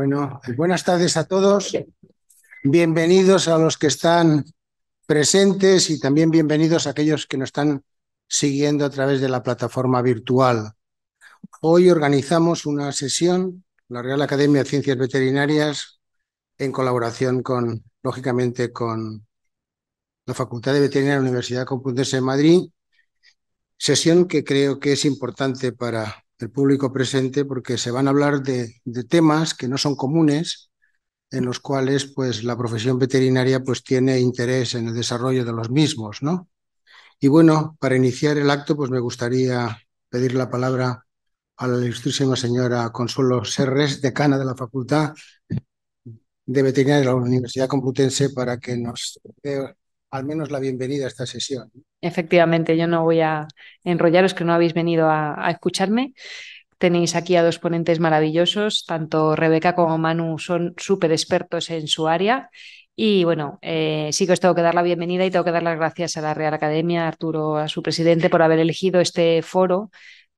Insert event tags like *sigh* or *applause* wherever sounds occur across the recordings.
Bueno, buenas tardes a todos. Bienvenidos a los que están presentes y también bienvenidos a aquellos que nos están siguiendo a través de la plataforma virtual. Hoy organizamos una sesión, la Real Academia de Ciencias Veterinarias, en colaboración con, lógicamente, con la Facultad de Veterinaria de la Universidad Complutense de Madrid, sesión que creo que es importante para el público presente porque se van a hablar de, temas que no son comunes, en los cuales pues la profesión veterinaria pues tiene interés en el desarrollo de los mismos, ¿no? Y bueno, para iniciar el acto pues me gustaría pedir la palabra a la ilustrísima señora Consuelo Serres, decana de la Facultad de Veterinaria de la Universidad Complutense, para que nos al menos la bienvenida a esta sesión. Efectivamente, yo no voy a enrollaros que no habéis venido a, escucharme. Tenéis aquí a dos ponentes maravillosos, tanto Rebeca como Manu son súper expertos en su área y bueno, eh, sí que os tengo que dar la bienvenida y tengo que dar las gracias a la Real Academia, a Arturo, a su presidente, por haber elegido este foro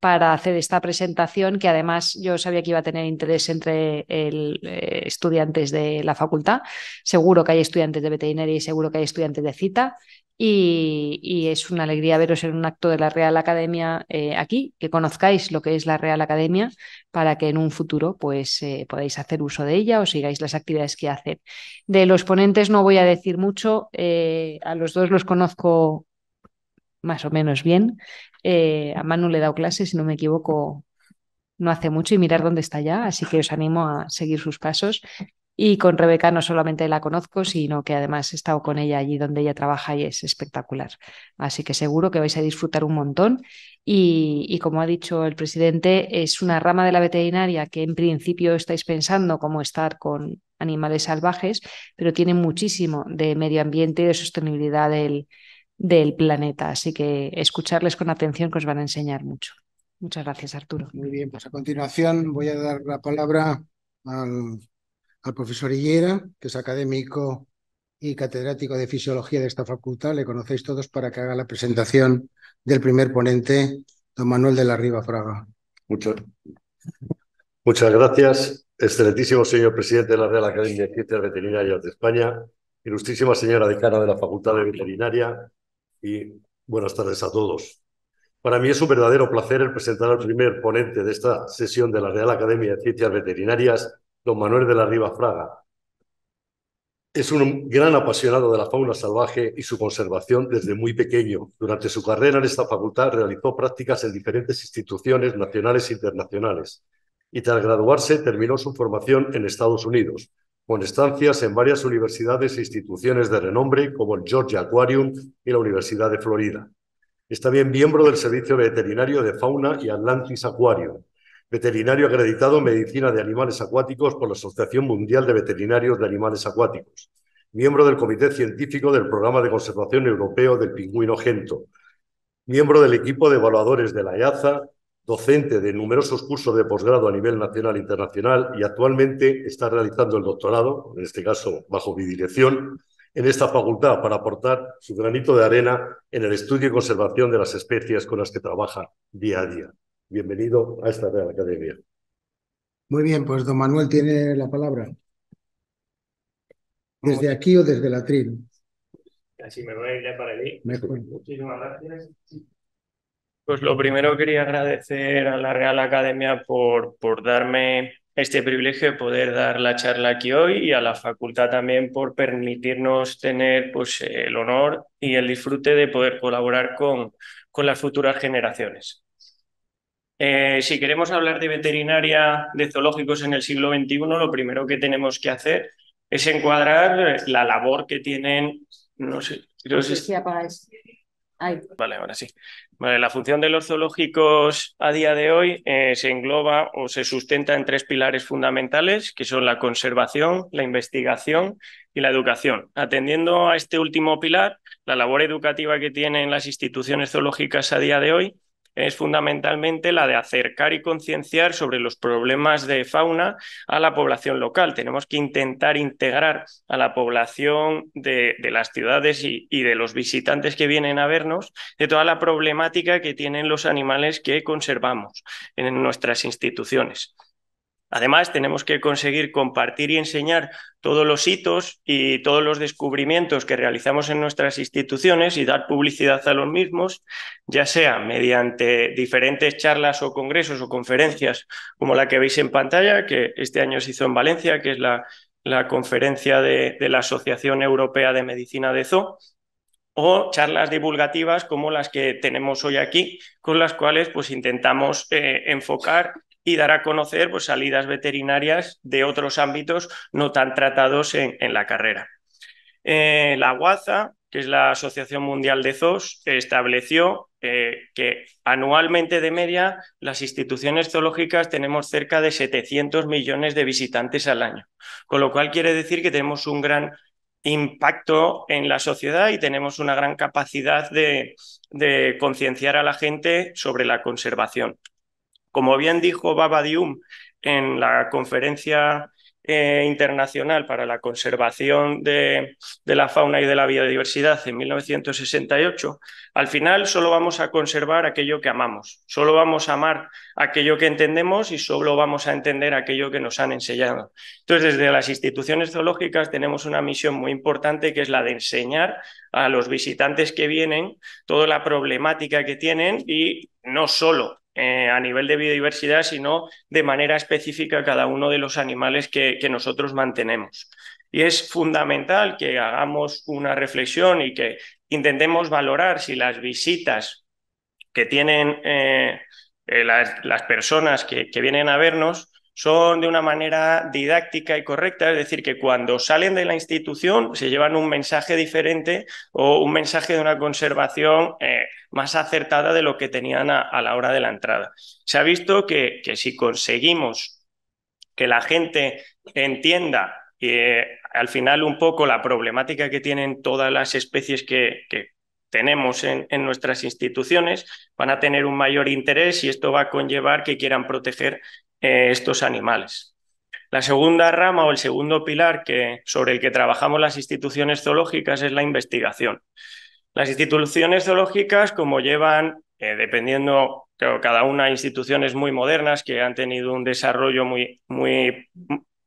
para hacer esta presentación, que además yo sabía que iba a tener interés entre el, eh, estudiantes de la facultad. Seguro que hay estudiantes de veterinaria y seguro que hay estudiantes de cita. Y, es una alegría veros en un acto de la Real Academia eh, aquí, que conozcáis lo que es la Real Academia, para que en un futuro pues, eh, podáis hacer uso de ella o sigáis las actividades que hacen. De los ponentes no voy a decir mucho, a los dos los conozco más o menos bien. Eh, a Manu le he dado clase, si no me equivoco, no hace mucho y mirar dónde está ya, así que os animo a seguir sus pasos. Y con Rebeca no solamente la conozco, sino que además he estado con ella allí donde ella trabaja y es espectacular. Así que seguro que vais a disfrutar un montón. Y, como ha dicho el presidente, es una rama de la veterinaria que en principio estáis pensando cómo estar con animales salvajes, pero tiene muchísimo de medio ambiente y de sostenibilidad del, del planeta. Así que escucharles con atención que os van a enseñar mucho. Muchas gracias, Arturo. Muy bien, pues a continuación voy a dar la palabra al, profesor Higuera, que es académico y catedrático de Fisiología de esta facultad. Le conocéis todos para que haga la presentación del primer ponente, don Manuel de la Riva Fraga. Muchas, muchas gracias, excelentísimo señor presidente de la Real Academia de Ciencias Veterinarias de España, ilustrísima señora decana de la Facultad de Veterinaria, y buenas tardes a todos. Para mí es un verdadero placer el presentar al primer ponente de esta sesión de la Real Academia de Ciencias Veterinarias, don Manuel de la Riva Fraga. Es un gran apasionado de la fauna salvaje y su conservación desde muy pequeño. Durante su carrera en esta facultad realizó prácticas en diferentes instituciones nacionales e internacionales y tras graduarse terminó su formación en Estados Unidos, con estancias en varias universidades e instituciones de renombre como el Georgia Aquarium y la Universidad de Florida. Está bien miembro del Servicio Veterinario de Fauna y Atlantis Aquarium, veterinario acreditado en Medicina de Animales Acuáticos por la Asociación Mundial de Veterinarios de Animales Acuáticos, miembro del Comité Científico del Programa de Conservación Europeo del Pingüino Gento, miembro del equipo de evaluadores de la IAZA e docente de numerosos cursos de posgrado a nivel nacional e internacional y actualmente está realizando el doctorado, en este caso bajo mi dirección, en esta facultad para aportar su granito de arena en el estudio y conservación de las especies con las que trabaja día a día. Bienvenido a esta Real Academia. Muy bien, pues don Manuel tiene la palabra. ¿Desde aquí o desde la tril? Así me voy ya para allí. gracias. Pues lo primero quería agradecer a la Real Academia por, por darme este privilegio de poder dar la charla aquí hoy y a la facultad también por permitirnos tener pues, el honor y el disfrute de poder colaborar con, con las futuras generaciones. Eh, si queremos hablar de veterinaria de zoológicos en el siglo XXI, lo primero que tenemos que hacer es encuadrar la labor que tienen, no sé, no sé Vale, ahora sí. la función de los zoológicos a día de hoy eh, se engloba o se sustenta en tres pilares fundamentales, que son la conservación, la investigación y la educación. Atendiendo a este último pilar, la labor educativa que tienen las instituciones zoológicas a día de hoy es fundamentalmente la de acercar y concienciar sobre los problemas de fauna a la población local. Tenemos que intentar integrar a la población de, las ciudades y, de los visitantes que vienen a vernos de toda la problemática que tienen los animales que conservamos en nuestras instituciones. Además, tenemos que conseguir compartir y enseñar todos los hitos y todos los descubrimientos que realizamos en nuestras instituciones y dar publicidad a los mismos, ya sea mediante diferentes charlas o congresos o conferencias como la que veis en pantalla, que este año se hizo en Valencia, que es la, conferencia de, la Asociación Europea de Medicina de Zoo, o charlas divulgativas como las que tenemos hoy aquí, con las cuales pues intentamos eh, enfocar y dar a conocer pues, salidas veterinarias de otros ámbitos no tan tratados en, la carrera. Eh, la WAZA, que es la Asociación Mundial de Zoos, estableció eh, que anualmente de media las instituciones zoológicas tenemos cerca de 700 millones de visitantes al año, con lo cual quiere decir que tenemos un gran impacto en la sociedad y tenemos una gran capacidad de concienciar a la gente sobre la conservación. Como bien dijo Baba Dium en la conferencia eh, internacional para la conservación de, de, la fauna y de la biodiversidad en 1968, al final solo vamos a conservar aquello que amamos, solo vamos a amar aquello que entendemos y solo vamos a entender aquello que nos han enseñado. Entonces, desde las instituciones zoológicas tenemos una misión muy importante que es la de enseñar a los visitantes que vienen toda la problemática que tienen y no solo eh, a nivel de biodiversidad, sino de manera específica cada uno de los animales que, nosotros mantenemos. Y es fundamental que hagamos una reflexión y que intentemos valorar si las visitas que tienen eh, eh, las, personas que vienen a vernos son de una manera didáctica y correcta, es decir, que cuando salen de la institución se llevan un mensaje diferente o un mensaje de una conservación eh, más acertada de lo que tenían a, la hora de la entrada. Se ha visto que, si conseguimos que la gente entienda eh, al final un poco la problemática que tienen todas las especies que, tenemos en, en, nuestras instituciones van a tener un mayor interés y esto va a conllevar que quieran proteger eh, estos animales. La segunda rama o el segundo pilar que, sobre el que trabajamos las instituciones zoológicas es la investigación. Las instituciones zoológicas, como llevan, eh, dependiendo, creo, cada una, instituciones muy modernas que han tenido un desarrollo muy, muy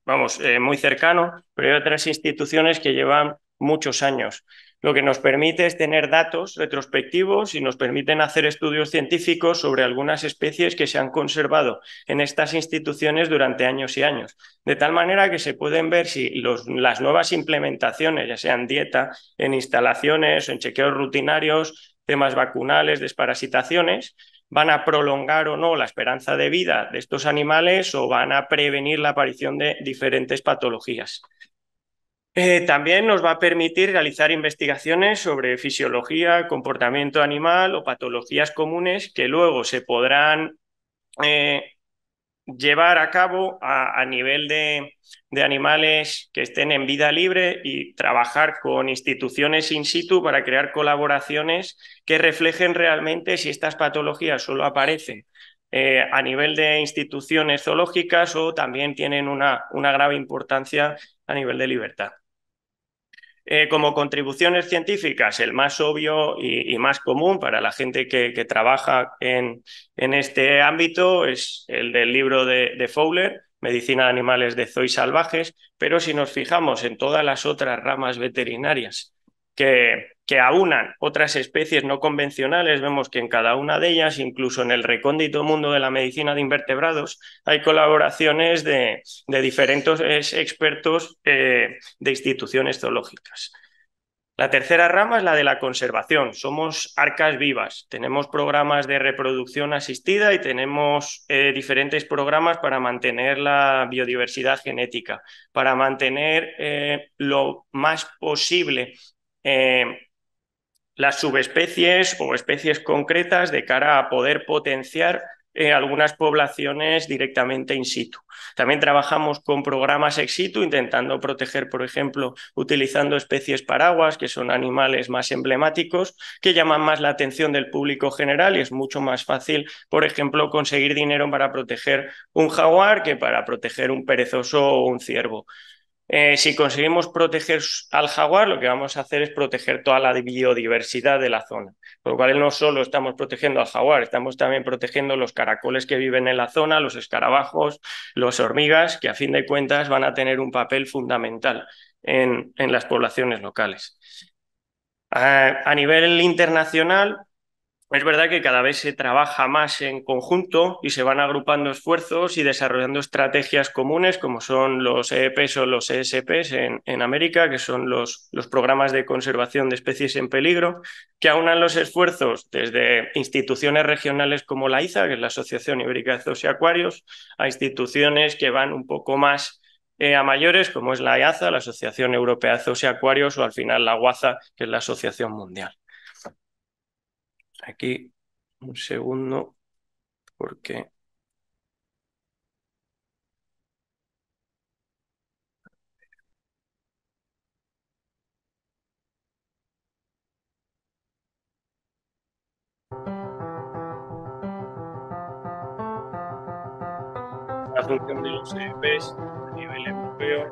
vamos, eh, muy cercano, pero hay otras instituciones que llevan muchos años lo que nos permite es tener datos retrospectivos y nos permiten hacer estudios científicos sobre algunas especies que se han conservado en estas instituciones durante años y años, de tal manera que se pueden ver si las nuevas implementaciones, ya sean dieta, en instalaciones, en chequeos rutinarios, temas vacunales, desparasitaciones, van a prolongar o no la esperanza de vida de estos animales o van a prevenir la aparición de diferentes patologías. Eh, también nos va a permitir realizar investigaciones sobre fisiología, comportamiento animal o patologías comunes que luego se podrán eh, llevar a cabo a, nivel de, animales que estén en vida libre y trabajar con instituciones in situ para crear colaboraciones que reflejen realmente si estas patologías solo aparecen eh, a nivel de instituciones zoológicas o también tienen una grave importancia a nivel de libertad. Eh, como contribuciones científicas, el más obvio y, más común para la gente que, trabaja en, este ámbito es el del libro de, Fowler, Medicina de Animales de zois Salvajes, pero si nos fijamos en todas las otras ramas veterinarias que, que aunan otras especies no convencionales. Vemos que en cada una de ellas, incluso en el recóndito mundo de la medicina de invertebrados, hay colaboraciones de, diferentes expertos eh, de instituciones zoológicas. La tercera rama es la de la conservación. Somos arcas vivas. Tenemos programas de reproducción asistida y tenemos eh, diferentes programas para mantener la biodiversidad genética, para mantener eh, lo más posible eh, las subespecies o especies concretas de cara a poder potenciar eh, algunas poblaciones directamente in situ. También trabajamos con programas ex situ, intentando proteger, por ejemplo, utilizando especies paraguas, que son animales más emblemáticos, que llaman más la atención del público general y es mucho más fácil, por ejemplo, conseguir dinero para proteger un jaguar que para proteger un perezoso o un ciervo. Eh, si conseguimos proteger al jaguar, lo que vamos a hacer es proteger toda la biodiversidad de la zona. Por lo cual, no solo estamos protegiendo al jaguar, estamos también protegiendo los caracoles que viven en la zona, los escarabajos, las hormigas, que a fin de cuentas van a tener un papel fundamental en, las poblaciones locales. Eh, a nivel internacional, es verdad que cada vez se trabaja más en conjunto y se van agrupando esfuerzos y desarrollando estrategias comunes como son los EEPs o los ESPs en, América, que son los, los, programas de conservación de especies en peligro, que aunan los esfuerzos desde instituciones regionales como la IZA, que es la Asociación Ibérica de Zoos y Acuarios, a instituciones que van un poco más eh, a mayores como es la IAZA, la Asociación Europea de Zoos y Acuarios o al final la UAZA, que es la Asociación Mundial aquí un segundo porque la función de los EPs a nivel europeo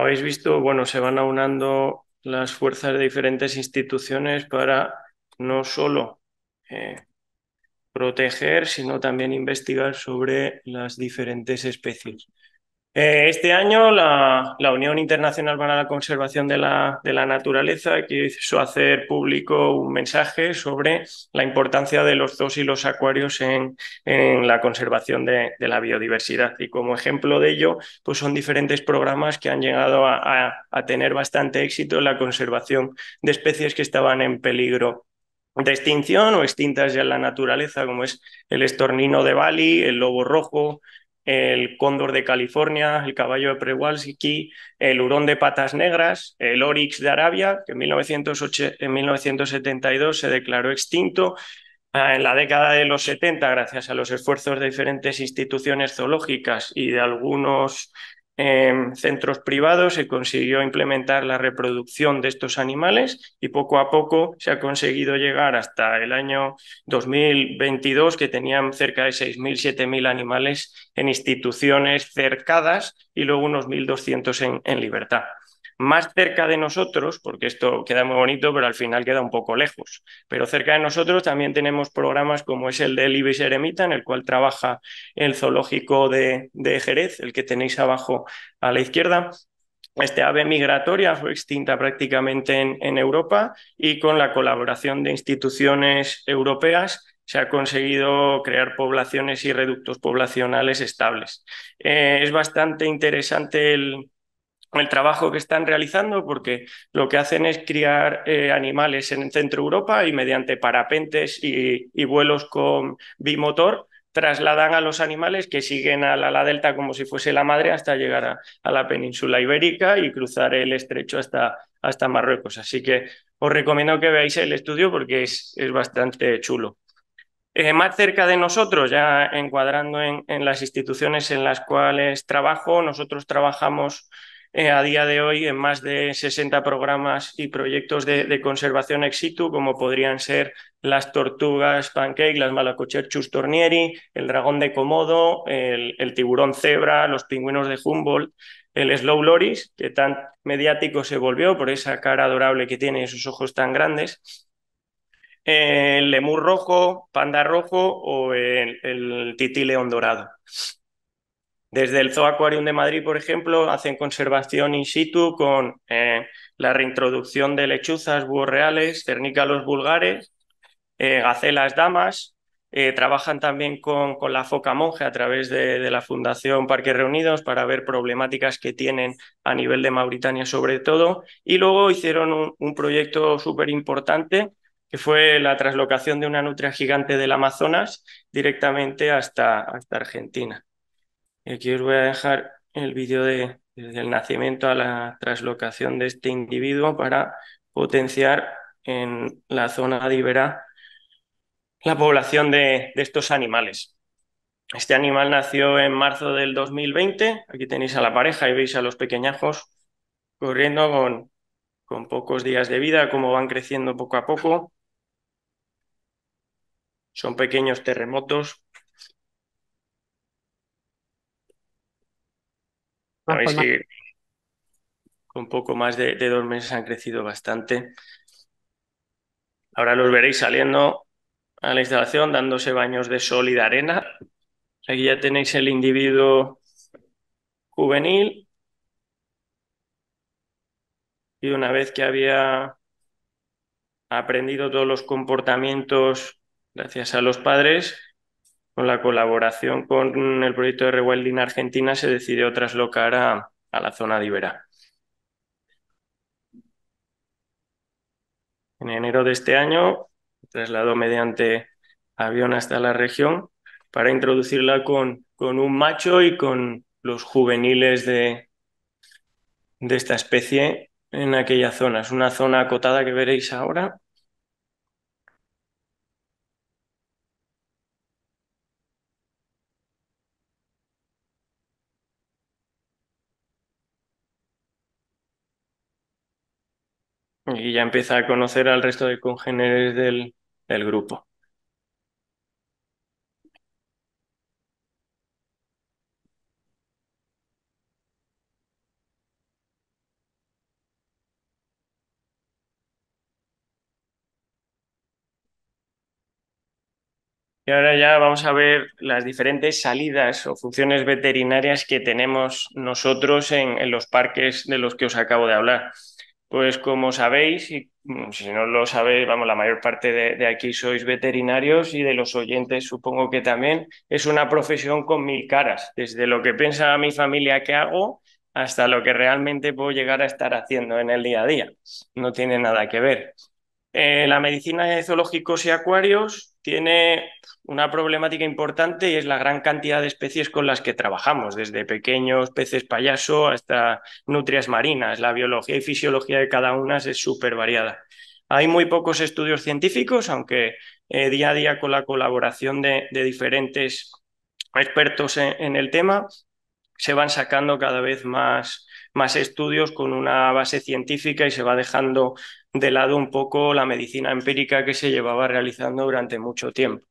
habéis visto, bueno, se van aunando las fuerzas de diferentes instituciones para no solo eh, proteger, sino también investigar sobre las diferentes especies. Eh, este año la, Unión Internacional para la Conservación de la, Naturaleza quiso hacer público un mensaje sobre la importancia de los zoos y los acuarios en, la conservación de, la biodiversidad. Y como ejemplo de ello, pues son diferentes programas que han llegado a, a tener bastante éxito en la conservación de especies que estaban en peligro de extinción o extintas ya en la naturaleza, como es el estornino de Bali, el lobo rojo, el cóndor de California, el caballo de Prewalski, el hurón de patas negras, el orix de Arabia, que en, en 1972 se declaró extinto. Ah, en la década de los 70, gracias a los esfuerzos de diferentes instituciones zoológicas y de algunos en centros privados se consiguió implementar la reproducción de estos animales y poco a poco se ha conseguido llegar hasta el año 2022 que tenían cerca de 6.000, 7.000 animales en instituciones cercadas y luego unos 1.200 en libertad más cerca de nosotros, porque esto queda muy bonito, pero al final queda un poco lejos. Pero cerca de nosotros también tenemos programas como es el del Ibis Eremita, en el cual trabaja el zoológico de, Jerez, el que tenéis abajo a la izquierda, este ave migratoria fue extinta prácticamente en, Europa y con la colaboración de instituciones europeas se ha conseguido crear poblaciones y reductos poblacionales estables. Eh, es bastante interesante el, el trabajo que están realizando porque lo que hacen es criar eh, animales en el centro Europa y mediante parapentes y, vuelos con bimotor trasladan a los animales que siguen a la delta como si fuese la madre hasta llegar a, la península ibérica y cruzar el estrecho hasta, hasta Marruecos. Así que os recomiendo que veáis el estudio porque es, es bastante chulo. Eh, más cerca de nosotros, ya encuadrando en, las instituciones en las cuales trabajo, nosotros trabajamos eh, a día de hoy en más de 60 programas y proyectos de, conservación ex situ, como podrían ser las tortugas pancake, las malacocherchus tornieri, el dragón de Komodo, el, tiburón cebra, los pingüinos de Humboldt, el slow loris, que tan mediático se volvió por esa cara adorable que tiene y esos ojos tan grandes, el lemur rojo, panda rojo o el, el tití león dorado. Desde el Zoo Aquarium de Madrid, por ejemplo, hacen conservación in situ con eh, la reintroducción de lechuzas, búhos reales, cernícalos vulgares, eh, gacelas damas. Eh, trabajan también con, con, la foca monje a través de, la Fundación Parques Reunidos para ver problemáticas que tienen a nivel de Mauritania sobre todo. Y luego hicieron un, proyecto súper importante que fue la traslocación de una nutria gigante del Amazonas directamente hasta, hasta Argentina. Y aquí os voy a dejar el vídeo desde el nacimiento a la traslocación de este individuo para potenciar en la zona de Iberá la población de, estos animales. Este animal nació en marzo del 2020. Aquí tenéis a la pareja y veis a los pequeñajos corriendo con, con pocos días de vida, cómo van creciendo poco a poco. Son pequeños terremotos Pues con poco más de, de dos meses han crecido bastante. Ahora los veréis saliendo a la instalación, dándose baños de sol y de arena. Aquí ya tenéis el individuo juvenil. Y una vez que había aprendido todos los comportamientos gracias a los padres, con la colaboración con el proyecto de Rewilding Argentina se decidió traslocar a, la zona de Iberá. En enero de este año trasladó mediante avión hasta la región para introducirla con, un macho y con los juveniles de esta especie en aquella zona. Es una zona acotada que veréis ahora y ya empieza a conocer al resto de congéneres del, grupo. Y ahora ya vamos a ver las diferentes salidas o funciones veterinarias que tenemos nosotros en los parques de los que os acabo de hablar. Pues como sabéis, y mm, si no lo sabéis, vamos, la mayor parte de, aquí sois veterinarios y de los oyentes supongo que también, es una profesión con mil caras, desde lo que piensa mi familia que hago hasta lo que realmente puedo llegar a estar haciendo en el día a día. No tiene nada que ver. Eh, la medicina de zoológicos y acuarios tiene una problemática importante y es la gran cantidad de especies con las que trabajamos, desde pequeños peces payaso hasta nutrias marinas. La biología y fisiología de cada una es súper variada. Hay muy pocos estudios científicos, aunque eh, día a día con la colaboración de, diferentes expertos en, el tema, se van sacando cada vez más, más estudios con una base científica y se va dejando de lado un poco la medicina empírica que se llevaba realizando durante mucho tiempo.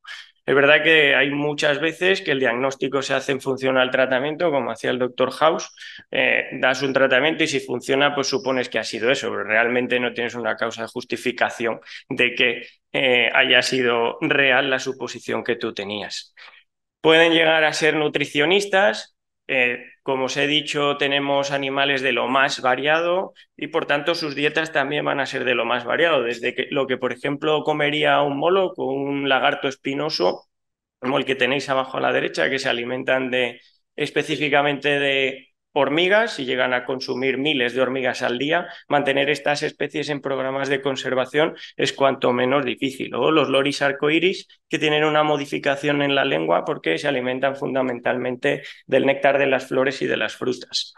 Es verdad que hay muchas veces que el diagnóstico se hace en función al tratamiento, como hacía el doctor House. Eh, das un tratamiento y si funciona, pues supones que ha sido eso, pero realmente no tienes una causa de justificación de que eh, haya sido real la suposición que tú tenías. Pueden llegar a ser nutricionistas. Eh, como os he dicho, tenemos animales de lo más variado y por tanto sus dietas también van a ser de lo más variado, desde lo que por ejemplo comería un molo con un lagarto espinoso, como el que tenéis abajo a la derecha, que se alimentan de específicamente de hormigas, si llegan a consumir miles de hormigas al día, mantener estas especies en programas de conservación es cuanto menos difícil. O los loris arcoiris, que tienen una modificación en la lengua porque se alimentan fundamentalmente del néctar de las flores y de las frutas.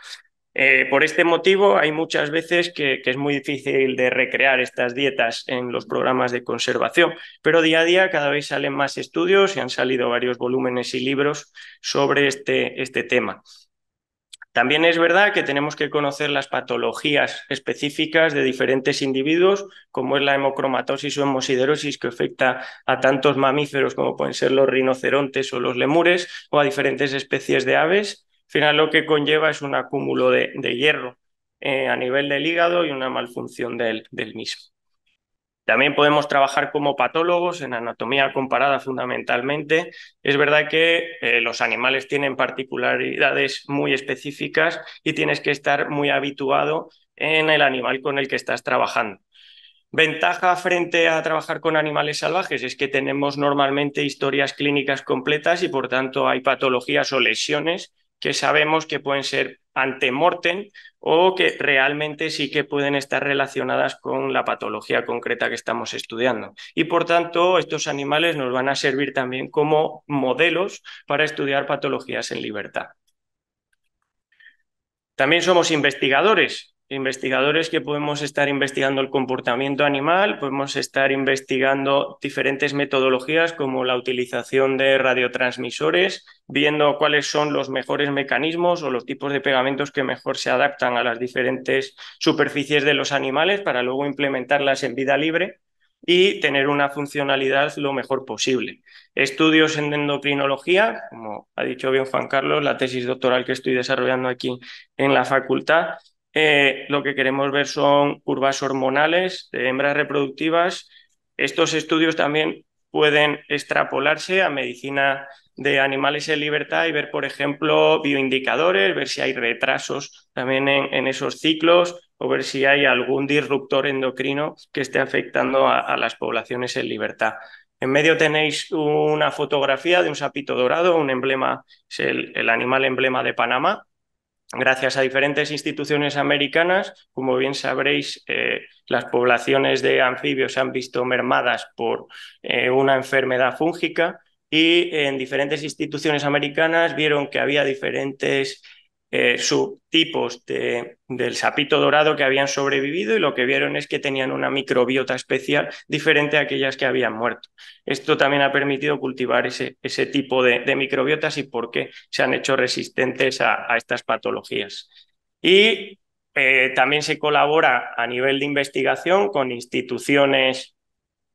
Eh, por este motivo, hay muchas veces que, que, es muy difícil de recrear estas dietas en los programas de conservación, pero día a día cada vez salen más estudios y han salido varios volúmenes y libros sobre este, este tema. También es verdad que tenemos que conocer las patologías específicas de diferentes individuos, como es la hemocromatosis o hemosiderosis que afecta a tantos mamíferos como pueden ser los rinocerontes o los lemures o a diferentes especies de aves. Al final lo que conlleva es un acúmulo de, hierro eh, a nivel del hígado y una malfunción del, del mismo. También podemos trabajar como patólogos en anatomía comparada fundamentalmente. Es verdad que eh, los animales tienen particularidades muy específicas y tienes que estar muy habituado en el animal con el que estás trabajando. Ventaja frente a trabajar con animales salvajes es que tenemos normalmente historias clínicas completas y por tanto hay patologías o lesiones que sabemos que pueden ser antemortem o que realmente sí que pueden estar relacionadas con la patología concreta que estamos estudiando. Y por tanto, estos animales nos van a servir también como modelos para estudiar patologías en libertad. También somos investigadores, investigadores que podemos estar investigando el comportamiento animal, podemos estar investigando diferentes metodologías como la utilización de radiotransmisores, viendo cuáles son los mejores mecanismos o los tipos de pegamentos que mejor se adaptan a las diferentes superficies de los animales para luego implementarlas en vida libre y tener una funcionalidad lo mejor posible. Estudios en endocrinología, como ha dicho bien Juan Carlos, la tesis doctoral que estoy desarrollando aquí en la facultad, eh, lo que queremos ver son curvas hormonales de hembras reproductivas. Estos estudios también pueden extrapolarse a medicina de animales en libertad y ver, por ejemplo, bioindicadores, ver si hay retrasos también en, esos ciclos o ver si hay algún disruptor endocrino que esté afectando a, las poblaciones en libertad. En medio tenéis una fotografía de un sapito dorado, un emblema, es el animal emblema de Panamá, Gracias a diferentes instituciones americanas, como bien sabréis, eh, las poblaciones de anfibios se han visto mermadas por eh, una enfermedad fúngica y en diferentes instituciones americanas vieron que había diferentes eh, subtipos de, del sapito dorado que habían sobrevivido y lo que vieron es que tenían una microbiota especial diferente a aquellas que habían muerto. Esto también ha permitido cultivar ese, ese tipo de, microbiotas y por qué se han hecho resistentes a, estas patologías. Y eh, también se colabora a nivel de investigación con instituciones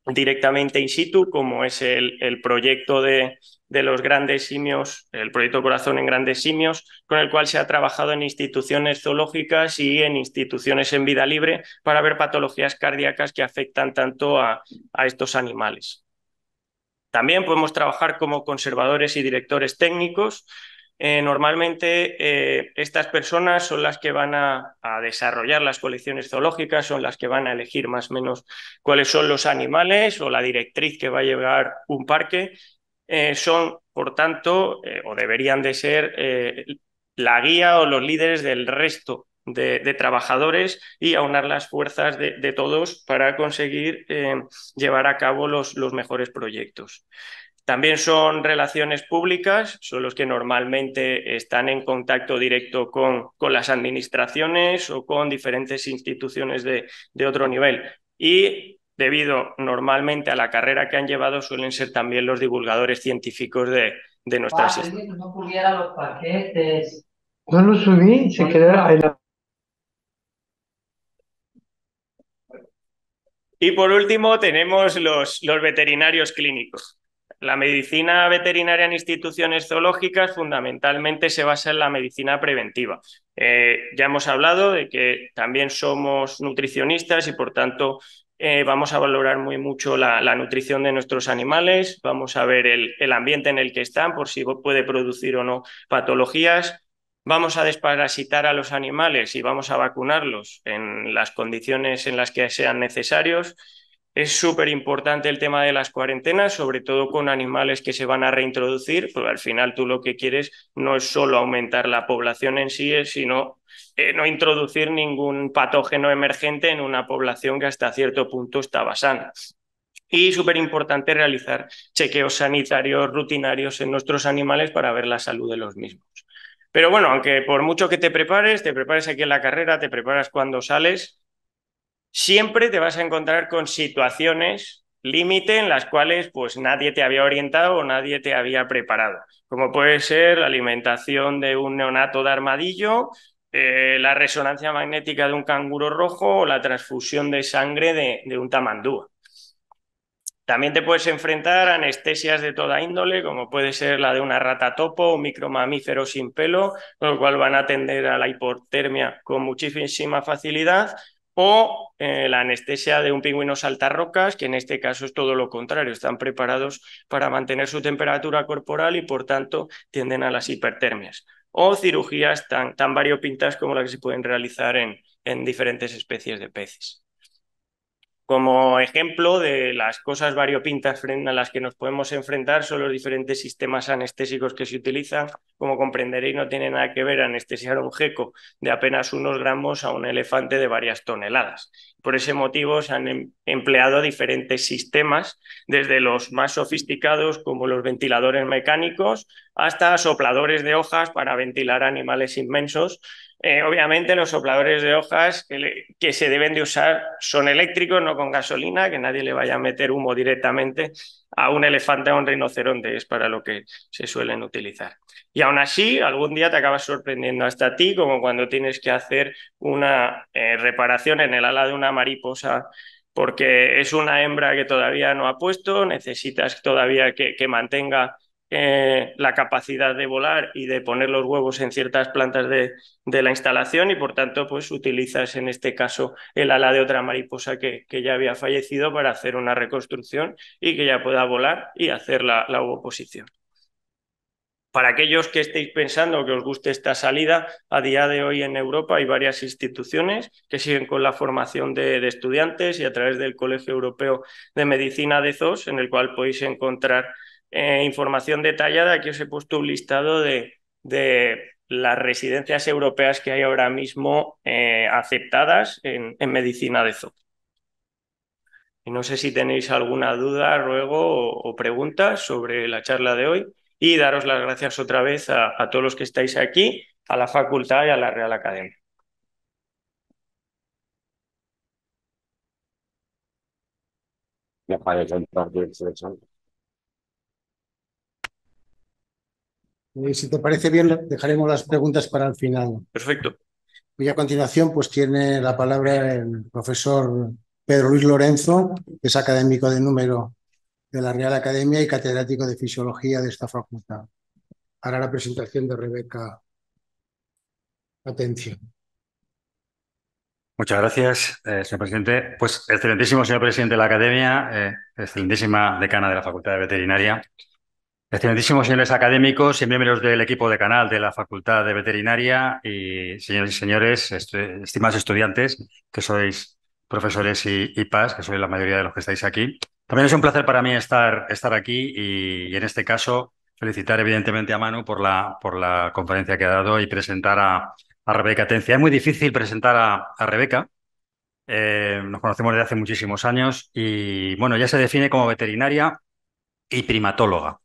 directamente in situ, como es el, el proyecto de, de los grandes simios, el proyecto Corazón en grandes simios, con el cual se ha trabajado en instituciones zoológicas y en instituciones en vida libre para ver patologías cardíacas que afectan tanto a, estos animales. También podemos trabajar como conservadores y directores técnicos. Eh, normalmente eh, estas personas son las que van a, a, desarrollar las colecciones zoológicas, son las que van a elegir más o menos cuáles son los animales o la directriz que va a llevar un parque eh, son, por tanto, eh, o deberían de ser eh, la guía o los líderes del resto de, trabajadores y aunar las fuerzas de, todos para conseguir llevar a cabo los, mejores proyectos. También son relaciones públicas, son los que normalmente están en contacto directo con, las administraciones o con diferentes instituciones de, de otro nivel. Y debido normalmente a la carrera que han llevado, suelen ser también los divulgadores científicos de, de nuestra Y por último tenemos los, los veterinarios clínicos. La medicina veterinaria en instituciones zoológicas fundamentalmente se basa en la medicina preventiva. Eh, ya hemos hablado de que también somos nutricionistas y por tanto eh, vamos a valorar muy mucho la, nutrición de nuestros animales, vamos a ver el, el, ambiente en el que están por si puede producir o no patologías, vamos a desparasitar a los animales y vamos a vacunarlos en las condiciones en las que sean necesarios. Es súper importante el tema de las cuarentenas, sobre todo con animales que se van a reintroducir, porque al final tú lo que quieres no es solo aumentar la población en sí, sino eh, no introducir ningún patógeno emergente en una población que hasta cierto punto estaba sana. Y súper importante realizar chequeos sanitarios rutinarios en nuestros animales para ver la salud de los mismos. Pero bueno, aunque por mucho que te prepares, te prepares aquí en la carrera, te preparas cuando sales, siempre te vas a encontrar con situaciones límite en las cuales pues nadie te había orientado o nadie te había preparado, como puede ser la alimentación de un neonato de armadillo eh, la resonancia magnética de un canguro rojo o la transfusión de sangre de, un tamandúa. También te puedes enfrentar a anestesias de toda índole, como puede ser la de una rata topo o micromamífero sin pelo, con lo cual van a atender a la hipotermia con muchísima facilidad, o eh, la anestesia de un pingüino saltarrocas, que en este caso es todo lo contrario, están preparados para mantener su temperatura corporal y por tanto tienden a las hipertermias o cirugías tan, variopintas como las que se pueden realizar en, en diferentes especies de peces. Como ejemplo de las cosas variopintas frente a las que nos podemos enfrentar son los diferentes sistemas anestésicos que se utilizan. Como comprenderéis, no tiene nada que ver anestesiar un geco de apenas unos gramos a un elefante de varias toneladas. Por ese motivo se han em-, empleado diferentes sistemas, desde los más sofisticados como los ventiladores mecánicos hasta sopladores de hojas para ventilar animales inmensos eh, obviamente los sopladores de hojas que, se deben de usar son eléctricos, no con gasolina, que nadie le vaya a meter humo directamente a un elefante o a un rinoceronte, es para lo que se suelen utilizar. Y aún así, algún día te acabas sorprendiendo hasta ti, como cuando tienes que hacer una eh, reparación en el ala de una mariposa porque es una hembra que todavía no ha puesto, necesitas todavía que, que mantenga eh, la capacidad de volar y de poner los huevos en ciertas plantas de, la instalación y por tanto pues utilizas en este caso el ala de otra mariposa que, ya había fallecido para hacer una reconstrucción y que ya pueda volar y hacer la, la Para aquellos que estéis pensando que os guste esta salida, a día de hoy en Europa hay varias instituciones que siguen con la formación de, de estudiantes y a través del Colegio Europeo de Medicina de ZOS, en el cual podéis encontrar eh, información detallada, aquí os he puesto un listado de, de las residencias europeas que hay ahora mismo eh, aceptadas en, medicina de zoo. no sé si tenéis alguna duda, ruego o, pregunta sobre la charla de hoy y daros las gracias otra vez a, todos los que estáis aquí, a la facultad y a la Real Academia. Me parece Eh, si te parece bien, dejaremos las preguntas para el final. Perfecto. Y a continuación, pues tiene la palabra el profesor Pedro Luis Lorenzo, que es académico de número de la Real Academia y catedrático de Fisiología de esta facultad. Hará la presentación de Rebeca. Atención. Muchas gracias, eh, señor presidente. Pues excelentísimo señor presidente de la Academia, eh, excelentísima decana de la Facultad de Veterinaria, Estimadísimos señores académicos y miembros del equipo de canal de la Facultad de Veterinaria y señores y señores, estimados estudiantes, que sois profesores y, PAS, que sois la mayoría de los que estáis aquí. También es un placer para mí estar, estar aquí y, en este caso felicitar evidentemente a Manu por la, por la conferencia que ha dado y presentar a, a Rebeca Tencia. Es muy difícil presentar a, Rebeca. Eh, nos conocemos desde hace muchísimos años y bueno, ya se define como veterinaria y primatóloga.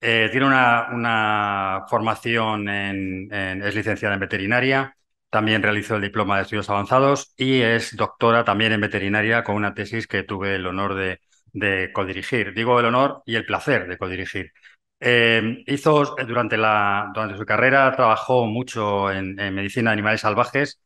Eh, tiene una, formación en, es licenciada en veterinaria, también realizó el diploma de estudios avanzados y es doctora también en veterinaria con una tesis que tuve el honor de, codirigir. Digo el honor y el placer de codirigir. Eh, hizo durante, la, durante su carrera, trabajó mucho en, medicina de animales salvajes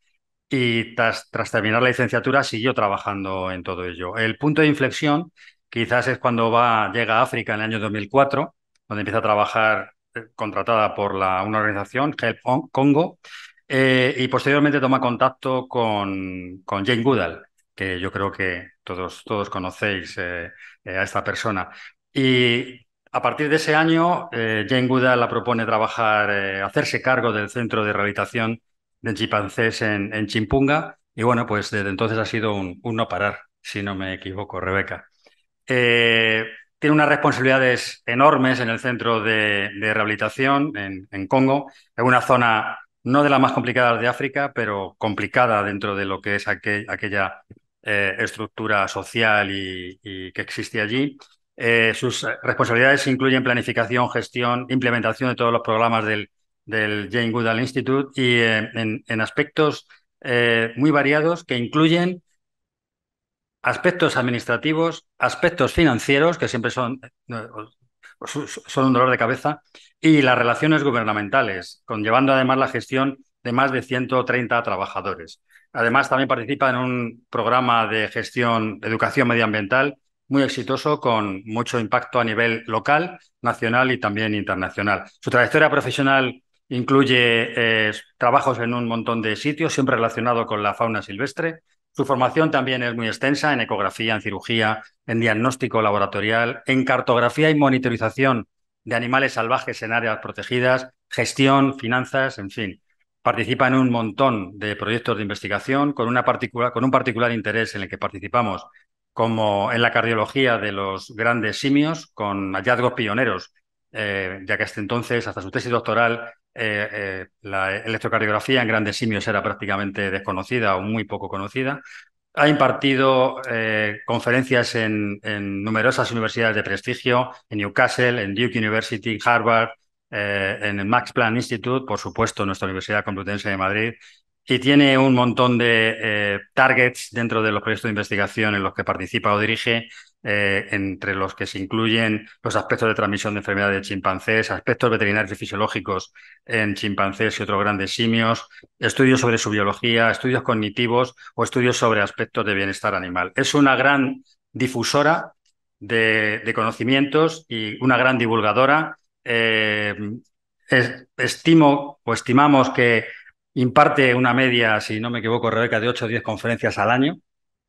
y tras, terminar la licenciatura siguió trabajando en todo ello. El punto de inflexión quizás es cuando va, llega a África en el año 2004 donde empieza a trabajar eh, contratada por la, una organización, Help Congo, eh, y posteriormente toma contacto con, con, Jane Goodall, que yo creo que todos, todos conocéis eh, a esta persona. Y a partir de ese año, Jane Goodall la propone trabajar, hacerse cargo del centro de rehabilitación de chimpancés en, Chimpunga. Y bueno, pues desde entonces ha sido un, no parar, si no me equivoco, Rebeca tiene unas responsabilidades enormes en el centro de, rehabilitación en, Congo. en una zona no de las más complicadas de África, pero complicada dentro de lo que es aquella eh, estructura social y, que existe allí. Eh, sus responsabilidades incluyen planificación, gestión, implementación de todos los programas del, Jane Goodall Institute y eh, en, en, aspectos muy variados que incluyen aspectos administrativos, aspectos financieros, que siempre son, eh, son un dolor de cabeza, y las relaciones gubernamentales, conllevando además la gestión de más de 130 trabajadores. Además, también participa en un programa de gestión de educación medioambiental muy exitoso con mucho impacto a nivel local, nacional y también internacional. Su trayectoria profesional incluye eh, trabajos en un montón de sitios, siempre relacionado con la fauna silvestre, su formación también es muy extensa en ecografía, en cirugía, en diagnóstico laboratorial, en cartografía y monitorización de animales salvajes en áreas protegidas, gestión, finanzas, en fin. Participa en un montón de proyectos de investigación con, una particular, con un particular interés en el que participamos, como en la cardiología de los grandes simios, con hallazgos pioneros, eh, ya que hasta entonces, hasta su tesis doctoral, eh, eh, la electrocardiografía en grandes simios era prácticamente desconocida o muy poco conocida. Ha impartido eh, conferencias en, numerosas universidades de prestigio, en Newcastle, en Duke University, Harvard, en el Max Planck Institute, por supuesto, nuestra Universidad Complutense de Madrid, y tiene un montón de targets dentro de los proyectos de investigación en los que participa o dirige eh, entre los que se incluyen los aspectos de transmisión de enfermedades de chimpancés, aspectos veterinarios y fisiológicos en chimpancés y otros grandes simios, estudios sobre su biología, estudios cognitivos o estudios sobre aspectos de bienestar animal. Es una gran difusora de, conocimientos y una gran divulgadora. Eh, estimo o estimamos que imparte una media, si no me equivoco, Rebeca, de 8 o 10 conferencias al año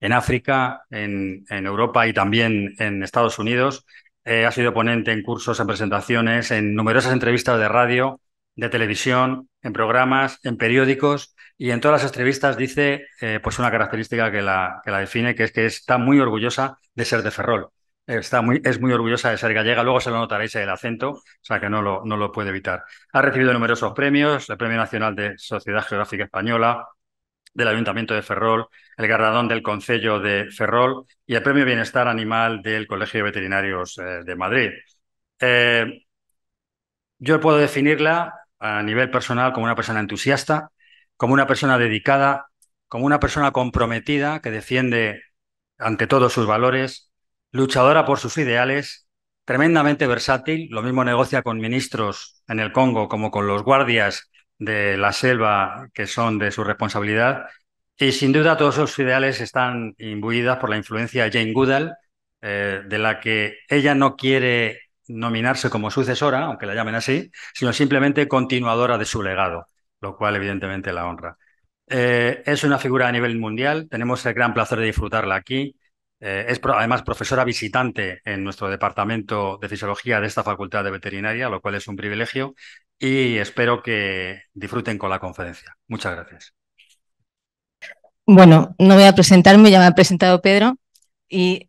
en África, en, Europa y también en Estados Unidos. Eh, ha sido ponente en cursos, en presentaciones, en numerosas entrevistas de radio, de televisión, en programas, en periódicos y en todas las entrevistas dice eh, pues una característica que la, que la, define, que es que está muy orgullosa de ser de Ferrol. Está muy, es muy orgullosa de ser gallega, luego se lo notaréis el acento, o sea que no lo, no lo puede evitar. Ha recibido numerosos premios, el Premio Nacional de Sociedad Geográfica Española, del Ayuntamiento de Ferrol, el Garradón del Concello de Ferrol y el Premio Bienestar Animal del Colegio de Veterinarios eh, de Madrid. Eh, yo puedo definirla a nivel personal como una persona entusiasta, como una persona dedicada, como una persona comprometida que defiende ante todos sus valores, luchadora por sus ideales, tremendamente versátil, lo mismo negocia con ministros en el Congo como con los guardias de la selva que son de su responsabilidad. Y sin duda todos sus ideales están imbuidas por la influencia de Jane Goodall, eh, de la que ella no quiere nominarse como sucesora, aunque la llamen así, sino simplemente continuadora de su legado, lo cual evidentemente la honra. Eh, es una figura a nivel mundial, tenemos el gran placer de disfrutarla aquí. Eh, es además profesora visitante en nuestro departamento de fisiología de esta facultad de veterinaria, lo cual es un privilegio y espero que disfruten con la conferencia. Muchas gracias. Bueno, no voy a presentarme, ya me ha presentado Pedro *laughs* y,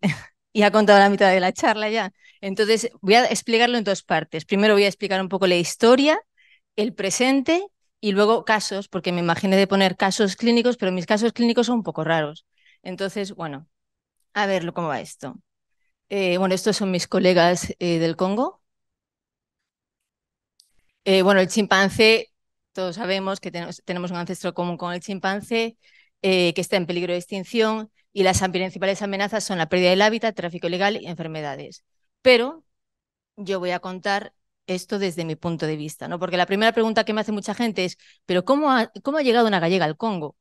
ha contado la mitad de la charla ya. Entonces, voy a explicarlo en dos partes. Primero voy a explicar un poco la historia, el presente y luego casos, porque me imaginé de poner casos clínicos, pero mis casos clínicos son un poco raros. Entonces, bueno, a ver cómo va esto. Eh, bueno, estos son mis colegas eh, del Congo, eh, bueno, el chimpancé, todos sabemos que tenemos, un ancestro común con el chimpancé, eh, que está en peligro de extinción y las principales amenazas son la pérdida del hábitat, tráfico ilegal y enfermedades. Pero yo voy a contar esto desde mi punto de vista, ¿no? Porque la primera pregunta que me hace mucha gente es, ¿pero cómo ha, cómo ha llegado una gallega al Congo?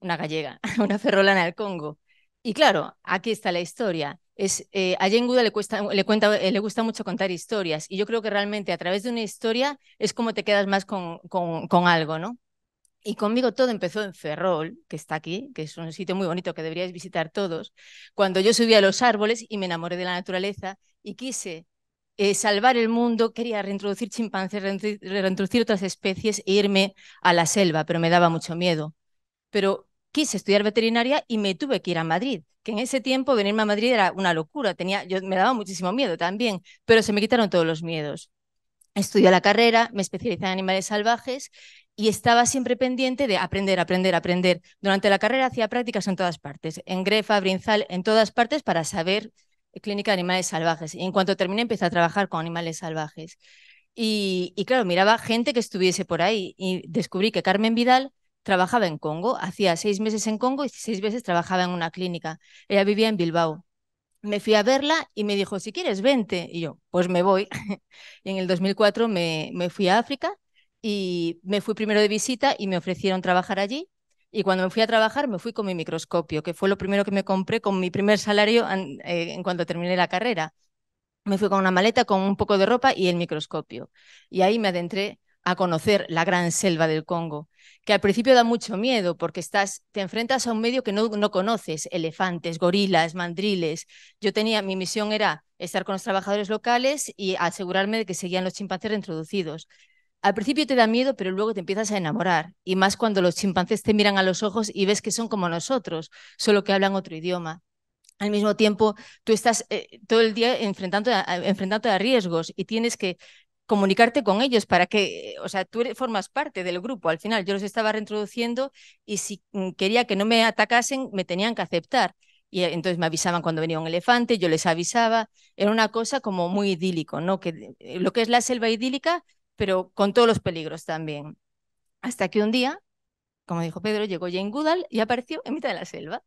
Una gallega, *laughs* una ferrolana al Congo. Y claro, aquí está la historia es, eh, a Jane le, eh, le, gusta mucho contar historias y yo creo que realmente a través de una historia es como te quedas más con, algo, ¿no? Y conmigo todo empezó en Ferrol, que está aquí, que es un sitio muy bonito que deberíais visitar todos, cuando yo subí a los árboles y me enamoré de la naturaleza y quise eh, salvar el mundo, quería reintroducir chimpancés, reintroducir otras especies e irme a la selva, pero me daba mucho miedo. Pero quise estudiar veterinaria y me tuve que ir a Madrid, que en ese tiempo venirme a Madrid era una locura, tenía, yo, me daba muchísimo miedo también, pero se me quitaron todos los miedos. Estudié la carrera, me especialicé en animales salvajes y estaba siempre pendiente de aprender, aprender, aprender. Durante la carrera hacía prácticas en todas partes, en Grefa, Brinzal, en todas partes para saber clínica de animales salvajes. Y en cuanto terminé empecé a trabajar con animales salvajes. Y, y claro, miraba gente que estuviese por ahí y descubrí que Carmen Vidal trabajaba en Congo, hacía seis meses en Congo y seis veces trabajaba en una clínica. Ella vivía en Bilbao. Me fui a verla y me dijo, si quieres, vente. Y yo, pues me voy. *laughs* en el 2004 me, me fui a África y me fui primero de visita y me ofrecieron trabajar allí. Y cuando me fui a trabajar, me fui con mi microscopio, que fue lo primero que me compré con mi primer salario eh, en, cuanto terminé la carrera. Me fui con una maleta, con un poco de ropa y el microscopio. Y ahí me adentré a conocer la gran selva del Congo, que al principio da mucho miedo porque estás, te enfrentas a un medio que no, conoces, elefantes, gorilas, mandriles. Yo tenía, mi misión era estar con los trabajadores locales y asegurarme de que seguían los chimpancés reintroducidos. Al principio te da miedo, pero luego te empiezas a enamorar, y más cuando los chimpancés te miran a los ojos y ves que son como nosotros, solo que hablan otro idioma. Al mismo tiempo, tú estás eh, todo el día enfrentando enfrentando a riesgos y tienes que comunicarte con ellos para que, o sea, tú formas parte del grupo al final. Yo los estaba reintroduciendo y si mm, quería que no me atacasen, me tenían que aceptar. Y eh, entonces me avisaban cuando venía un elefante, yo les avisaba. Era una cosa como muy idílico, ¿no? Que, eh, eh, lo que es la selva idílica, pero con todos los peligros también. Hasta que un día, como dijo Pedro, llegó Jane Goodall y apareció en mitad de la selva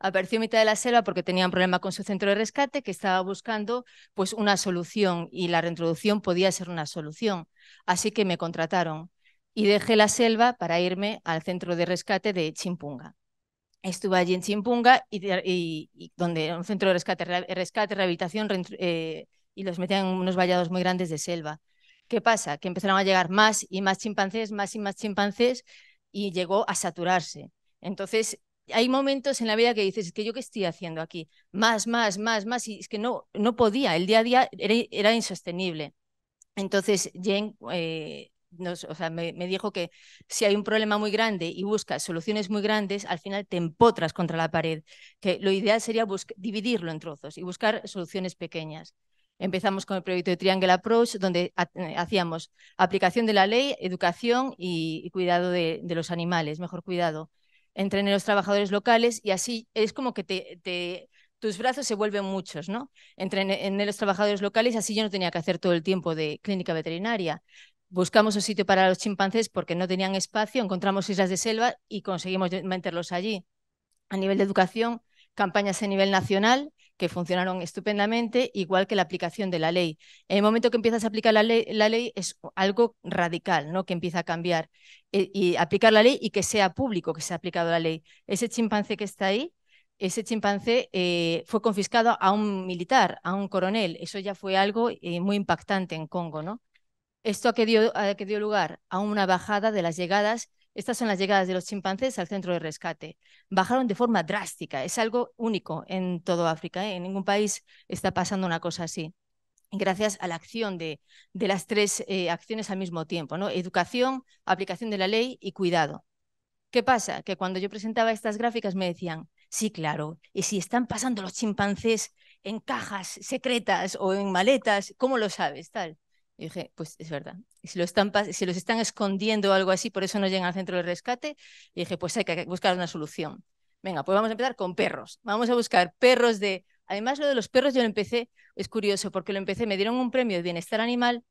apareció en mitad de la selva porque tenía un problema con su centro de rescate que estaba buscando pues una solución y la reintroducción podía ser una solución. Así que me contrataron y dejé la selva para irme al centro de rescate de Chimpunga. Estuve allí en Chimpunga y, y, y donde un centro de rescate, rescate rehabilitación eh, y los metían en unos vallados muy grandes de selva. ¿Qué pasa? Que empezaron a llegar más y más chimpancés, más y más chimpancés y llegó a saturarse. Entonces hay momentos en la vida que dices, es que yo qué estoy haciendo aquí, más, más, más, más, y es que no, no podía, el día a día era, insostenible. Entonces, Jen eh, nos, o sea, me, dijo que si hay un problema muy grande y buscas soluciones muy grandes, al final te empotras contra la pared, que lo ideal sería dividirlo en trozos y buscar soluciones pequeñas. Empezamos con el proyecto de Triangle Approach, donde eh, hacíamos aplicación de la ley, educación y, cuidado de, de los animales, mejor cuidado en los trabajadores locales y así es como que tus brazos se vuelven muchos, ¿no? Entrené los trabajadores locales, así yo no tenía que hacer todo el tiempo de clínica veterinaria. Buscamos un sitio para los chimpancés porque no tenían espacio, encontramos islas de selva y conseguimos meterlos allí. A nivel de educación, campañas a nivel nacional, que funcionaron estupendamente, igual que la aplicación de la ley. En el momento que empiezas a aplicar la ley, es algo radical, ¿no? Que empieza a cambiar. Eh, y aplicar la ley y que sea público que se ha aplicado la ley. Ese chimpancé que está ahí, ese chimpancé eh, fue confiscado a un militar, a un coronel. Eso ya fue algo eh, muy impactante en Congo, ¿no? Esto que dio lugar a una bajada de las llegadas estas son las llegadas de los chimpancés al centro de rescate. Bajaron de forma drástica. Es algo único en todo África. ¿eh? En ningún país está pasando una cosa así. Gracias a la acción de, las tres eh, acciones al mismo tiempo, Educación, aplicación de la ley y cuidado. ¿Qué pasa? Que cuando yo presentaba estas gráficas me decían, sí, claro, y si están pasando los chimpancés en cajas secretas o en maletas, ¿cómo lo sabes? Tal. Y dije, pues es verdad. si, están, los están escondiendo o algo así, por eso no llegan al centro de rescate. Y dije, pues hay que buscar una solución. Venga, pues vamos a empezar con perros. Vamos a buscar perros de... Además, lo de los perros yo lo empecé, es curioso, porque lo empecé, me dieron un premio de bienestar animal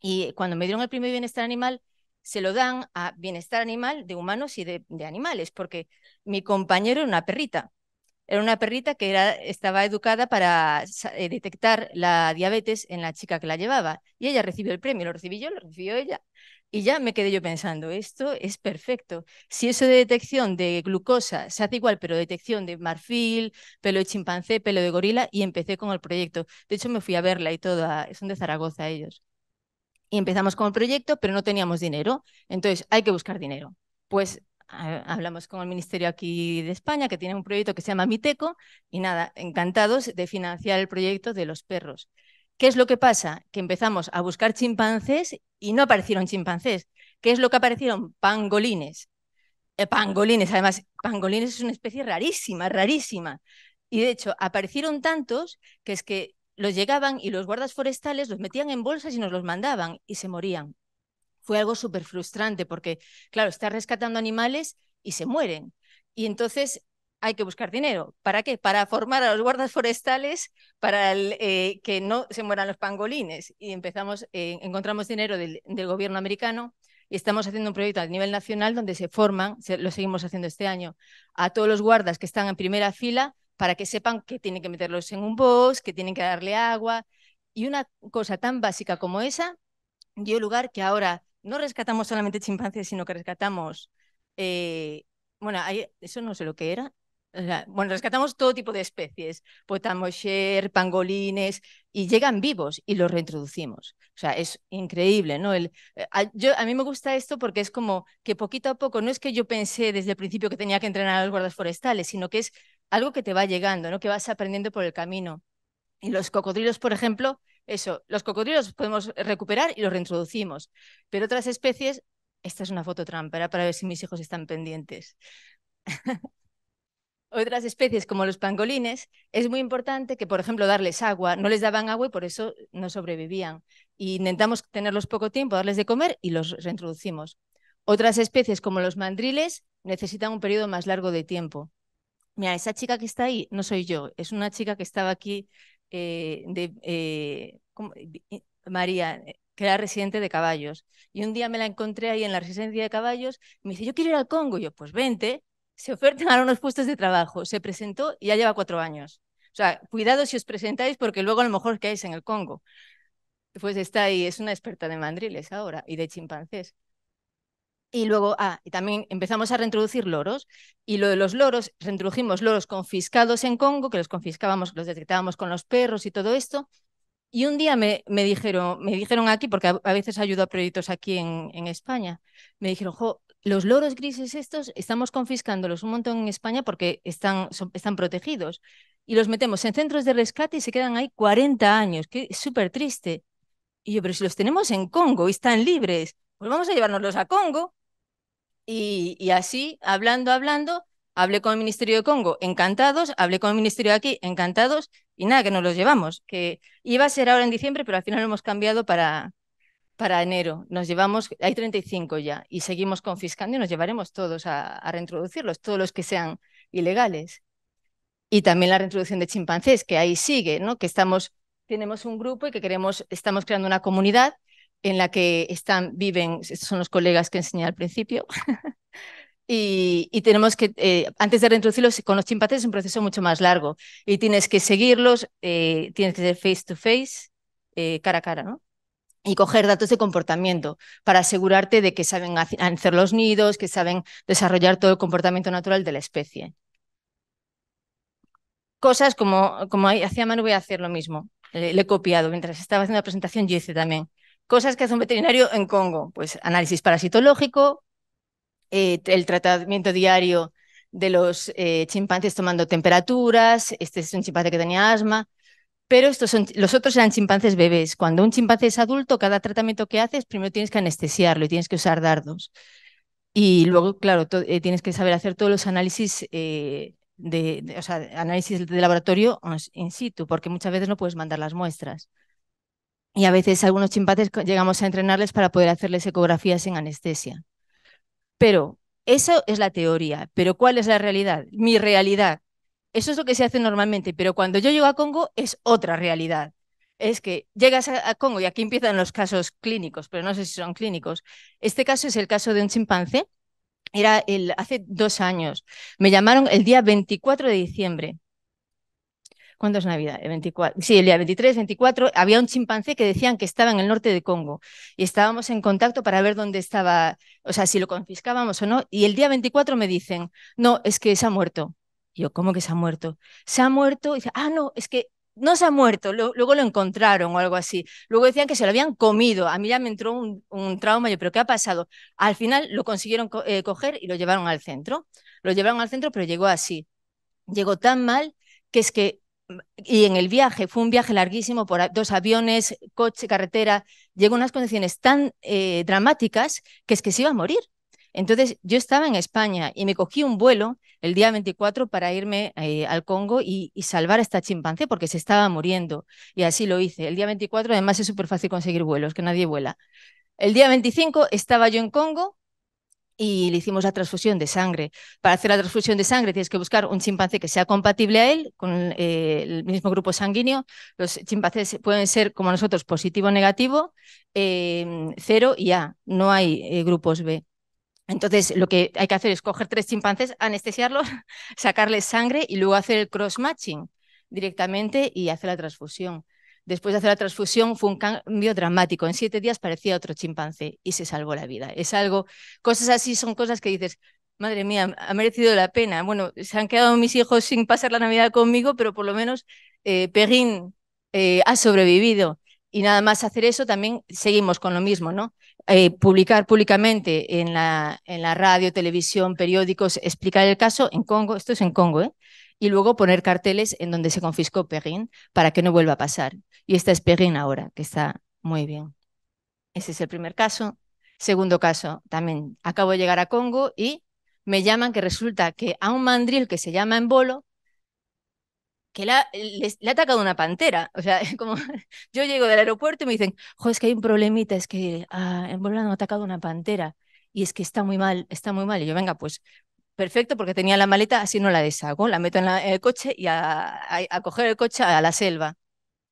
y cuando me dieron el premio de bienestar animal, se lo dan a bienestar animal de humanos y de, de animales, porque mi compañero era una perrita era una perrita que era, estaba educada para eh, detectar la diabetes en la chica que la llevaba. Y ella recibió el premio, lo recibí yo, lo recibió ella. Y ya me quedé yo pensando, esto es perfecto. Si eso de detección de glucosa se hace igual, pero detección de marfil, pelo de chimpancé, pelo de gorila, y empecé con el proyecto. De hecho, me fui a verla y todo, son de Zaragoza ellos. Y empezamos con el proyecto, pero no teníamos dinero. Entonces, hay que buscar dinero. Pues hablamos con el Ministerio aquí de España, que tiene un proyecto que se llama Miteco, y nada, encantados de financiar el proyecto de los perros. ¿Qué es lo que pasa? Que empezamos a buscar chimpancés y no aparecieron chimpancés. ¿Qué es lo que aparecieron? Pangolines. Eh, pangolines, además, pangolines es una especie rarísima, rarísima. Y de hecho, aparecieron tantos que es que los llegaban y los guardas forestales los metían en bolsas y nos los mandaban y se morían fue algo súper frustrante porque, claro, está rescatando animales y se mueren. Y entonces hay que buscar dinero. ¿Para qué? Para formar a los guardas forestales para eh, que no se mueran los pangolines. Y empezamos, eh, encontramos dinero del, gobierno americano y estamos haciendo un proyecto a nivel nacional donde se forman, lo seguimos haciendo este año, a todos los guardas que están en primera fila para que sepan que tienen que meterlos en un bosque, que tienen que darle agua. Y una cosa tan básica como esa dio lugar que ahora no rescatamos solamente chimpancés, sino que rescatamos, eh, bueno, eso no sé lo que era. bueno, rescatamos todo tipo de especies, potamosher, pangolines, y llegan vivos y los reintroducimos. O sea, es increíble, ¿no? El, eh, a, a mí me gusta esto porque es como que poquito a poco, no es que yo pensé desde el principio que tenía que entrenar a los guardas forestales, sino que es algo que te va llegando, ¿no? Que vas aprendiendo por el camino. Y los cocodrilos, por ejemplo, eso, los cocodrilos podemos recuperar y los reintroducimos, pero otras especies, esta es una foto trampa, para ver si mis hijos están pendientes. *laughs* otras especies como los pangolines, es muy importante que, por ejemplo, darles agua. No les daban agua y por eso no sobrevivían. Y intentamos tenerlos poco tiempo, darles de comer y los reintroducimos. Otras especies como los mandriles necesitan un periodo más largo de tiempo. Mira, esa chica que está ahí no soy yo, es una chica que estaba aquí eh, de, eh, María, eh, que era residente de caballos. Y un día me la encontré ahí en la residencia de caballos. me dice, yo quiero ir al Congo. Y yo, pues vente. Se ofertan *laughs* unos puestos de trabajo. Se presentó y ya lleva cuatro años. O sea, cuidado si os presentáis porque luego a lo mejor caéis en el Congo. Pues está ahí, es una experta de mandriles ahora y de chimpancés. Y luego, ah, y también empezamos a reintroducir loros. Y lo de los loros, reintrodujimos loros confiscados en Congo, que los confiscábamos, los detectábamos con los perros y todo esto. Y un día me, me dijeron, me dijeron aquí, porque a, veces ayudo a proyectos aquí en, España, me dijeron, jo, los loros grises estos estamos confiscándolos un montón en España porque están, están protegidos. Y los metemos en centros de rescate y se quedan ahí 40 años, que es súper triste. Y yo, pero si los tenemos en Congo y están libres, pues vamos a llevárnoslos a Congo. Y, así, hablando, hablando, hablé con el Ministerio de Congo, encantados, hablé con el Ministerio de aquí, encantados, y nada, que nos los llevamos, que iba a ser ahora en diciembre, pero al final lo hemos cambiado para, para enero. Nos llevamos, hay 35 ya, y seguimos confiscando y nos llevaremos todos a, a reintroducirlos, todos los que sean ilegales. Y también la reintroducción de chimpancés, que ahí sigue, ¿no? Que estamos, tenemos un grupo y que queremos, estamos creando una comunidad en la que están, viven, estos son los colegas que enseñé al principio, *laughs* Y, tenemos que, eh, antes de reintroducirlos, con los chimpancés es un proceso mucho más largo y tienes que seguirlos, eh, tienes que ser face to face, eh, cara a cara, ¿no? Y coger datos de comportamiento para asegurarte de que saben hacer los nidos, que saben desarrollar todo el comportamiento natural de la especie. Cosas como, como hacía Manu, voy a hacer lo mismo. le he copiado. Mientras estaba haciendo la presentación, yo hice también. Cosas que hace un veterinario en Congo, pues análisis parasitológico, eh, el tratamiento diario de los eh, chimpancés tomando temperaturas, este es un chimpancé que tenía asma, pero estos son, los otros eran chimpancés bebés. Cuando un chimpancé es adulto, cada tratamiento que haces, primero tienes que anestesiarlo y tienes que usar dardos. Y luego, claro, eh, tienes que saber hacer todos los análisis de o sea, análisis de laboratorio in situ, porque muchas veces no puedes mandar las muestras. Y a veces algunos chimpancés llegamos a entrenarles para poder hacerles ecografías en anestesia. Pero eso es la teoría. Pero ¿cuál es la realidad? Mi realidad. Eso es lo que se hace normalmente. Pero cuando yo llego a Congo es otra realidad. Es que llegas a, Congo y aquí empiezan los casos clínicos, pero no sé si son clínicos. Este caso es el caso de un chimpancé. Era el, hace dos años. Me llamaron el día 24 de diciembre ¿Cuándo es Navidad? El 24. Sí, el día 23, 24, había un chimpancé que decían que estaba en el norte de Congo y estábamos en contacto para ver dónde estaba, o sea, si lo confiscábamos o no. Y el día 24 me dicen, no, es que se ha muerto. yo, ¿cómo que se ha muerto? Se ha muerto. dice, ah, no, es que no se ha muerto, luego lo encontraron o algo así. Luego decían que se lo habían comido. A mí ya me entró un, trauma, yo, pero ¿qué ha pasado? Al final lo consiguieron eh, coger y lo llevaron al centro. Lo llevaron al centro, pero llegó así. Llegó tan mal que es que y en el viaje, fue un viaje larguísimo por dos aviones, coche, carretera, llegó unas condiciones tan eh, dramáticas que es que se iba a morir. Entonces yo estaba en España y me cogí un vuelo el día 24 para irme eh, al Congo y, y, salvar a esta chimpancé porque se estaba muriendo. Y así lo hice. El día 24 además es súper fácil conseguir vuelos, que nadie vuela. El día 25 estaba yo en Congo y le hicimos la transfusión de sangre. Para hacer la transfusión de sangre tienes que buscar un chimpancé que sea compatible a él, con eh, el mismo grupo sanguíneo. Los chimpancés pueden ser, como nosotros, positivo o negativo, em, cero y A. No hay eh, grupos B. Entonces, lo que hay que hacer es coger tres chimpancés, anestesiarlos, *laughs* sacarles sangre y luego hacer el cross-matching directamente y hacer la transfusión. Después de hacer la transfusión fue un cambio dramático. En siete días parecía otro chimpancé y se salvó la vida. Es algo, cosas así son cosas que dices, madre mía, ha merecido la pena. Bueno, se han quedado mis hijos sin pasar la Navidad conmigo, pero por lo menos eh, Perrin eh, ha sobrevivido. Y nada más hacer eso, también seguimos con lo mismo, ¿no? Eh, publicar públicamente en la, en la radio, televisión, periódicos, explicar el caso en Congo, esto es en Congo, ¿eh? y luego poner carteles en donde se confiscó Perrin para que no vuelva a pasar. Y esta es Perrin ahora, que está muy bien. Ese es el primer caso. Segundo caso, también acabo de llegar a Congo y me llaman que resulta que a un mandril que se llama Embolo, que la, le, ha atacado una pantera. O sea, *laughs* como yo llego del aeropuerto y me dicen, jo, es que hay un problemita, es que ah, Embolo ha atacado una pantera y es que está muy mal, está muy mal. Y yo, venga, pues Perfecto, porque tenía la maleta, así no la deshago, la meto en, el coche y a, a, coger el coche a la selva.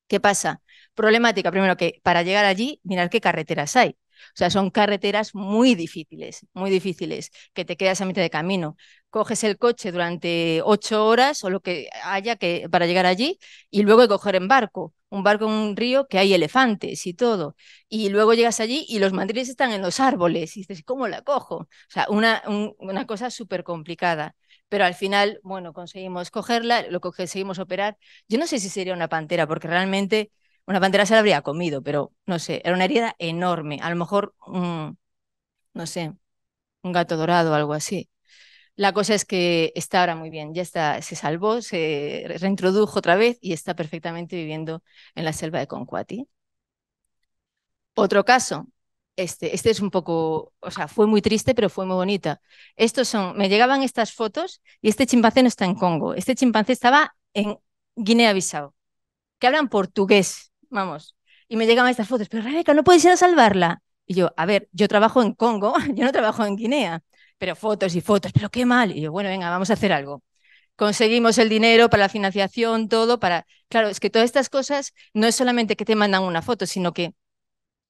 ¿Qué pasa? Problemática, primero que para llegar allí, mirar qué carreteras hay. O sea, son carreteras muy difíciles, muy difíciles, que te quedas a mitad de camino. Coges el coche durante ocho horas o lo que haya que, para llegar allí y luego coger en barco, un barco en un río que hay elefantes y todo. Y luego llegas allí y los mandriles están en los árboles y dices, ¿cómo la cojo? O sea, una, una cosa súper complicada pero al final, bueno, conseguimos cogerla, lo conseguimos operar. Yo no sé si sería una pantera, porque realmente una pantera se la habría comido, pero no sé, era una herida enorme. A lo mejor, no sé, un gato dorado o algo así. La cosa es que está ahora muy bien, ya está, se salvó, se reintrodujo otra vez y está perfectamente viviendo en la selva de Concuati. Otro caso, este, este es un poco, o sea, fue muy triste, pero fue muy bonita. Estos son, me llegaban estas fotos y este chimpancé no está en Congo, este chimpancé estaba en Guinea-Bissau, que hablan portugués vamos. Y me llegaban estas fotos, pero Rebeca, no puedes ir a salvarla. Y yo, a ver, yo trabajo en Congo, *laughs* yo no trabajo en Guinea, pero fotos y fotos, pero qué mal. Y yo, bueno, venga, vamos a hacer algo. Conseguimos el dinero para la financiación, todo, para... Claro, es que todas estas cosas no es solamente que te mandan una foto, sino que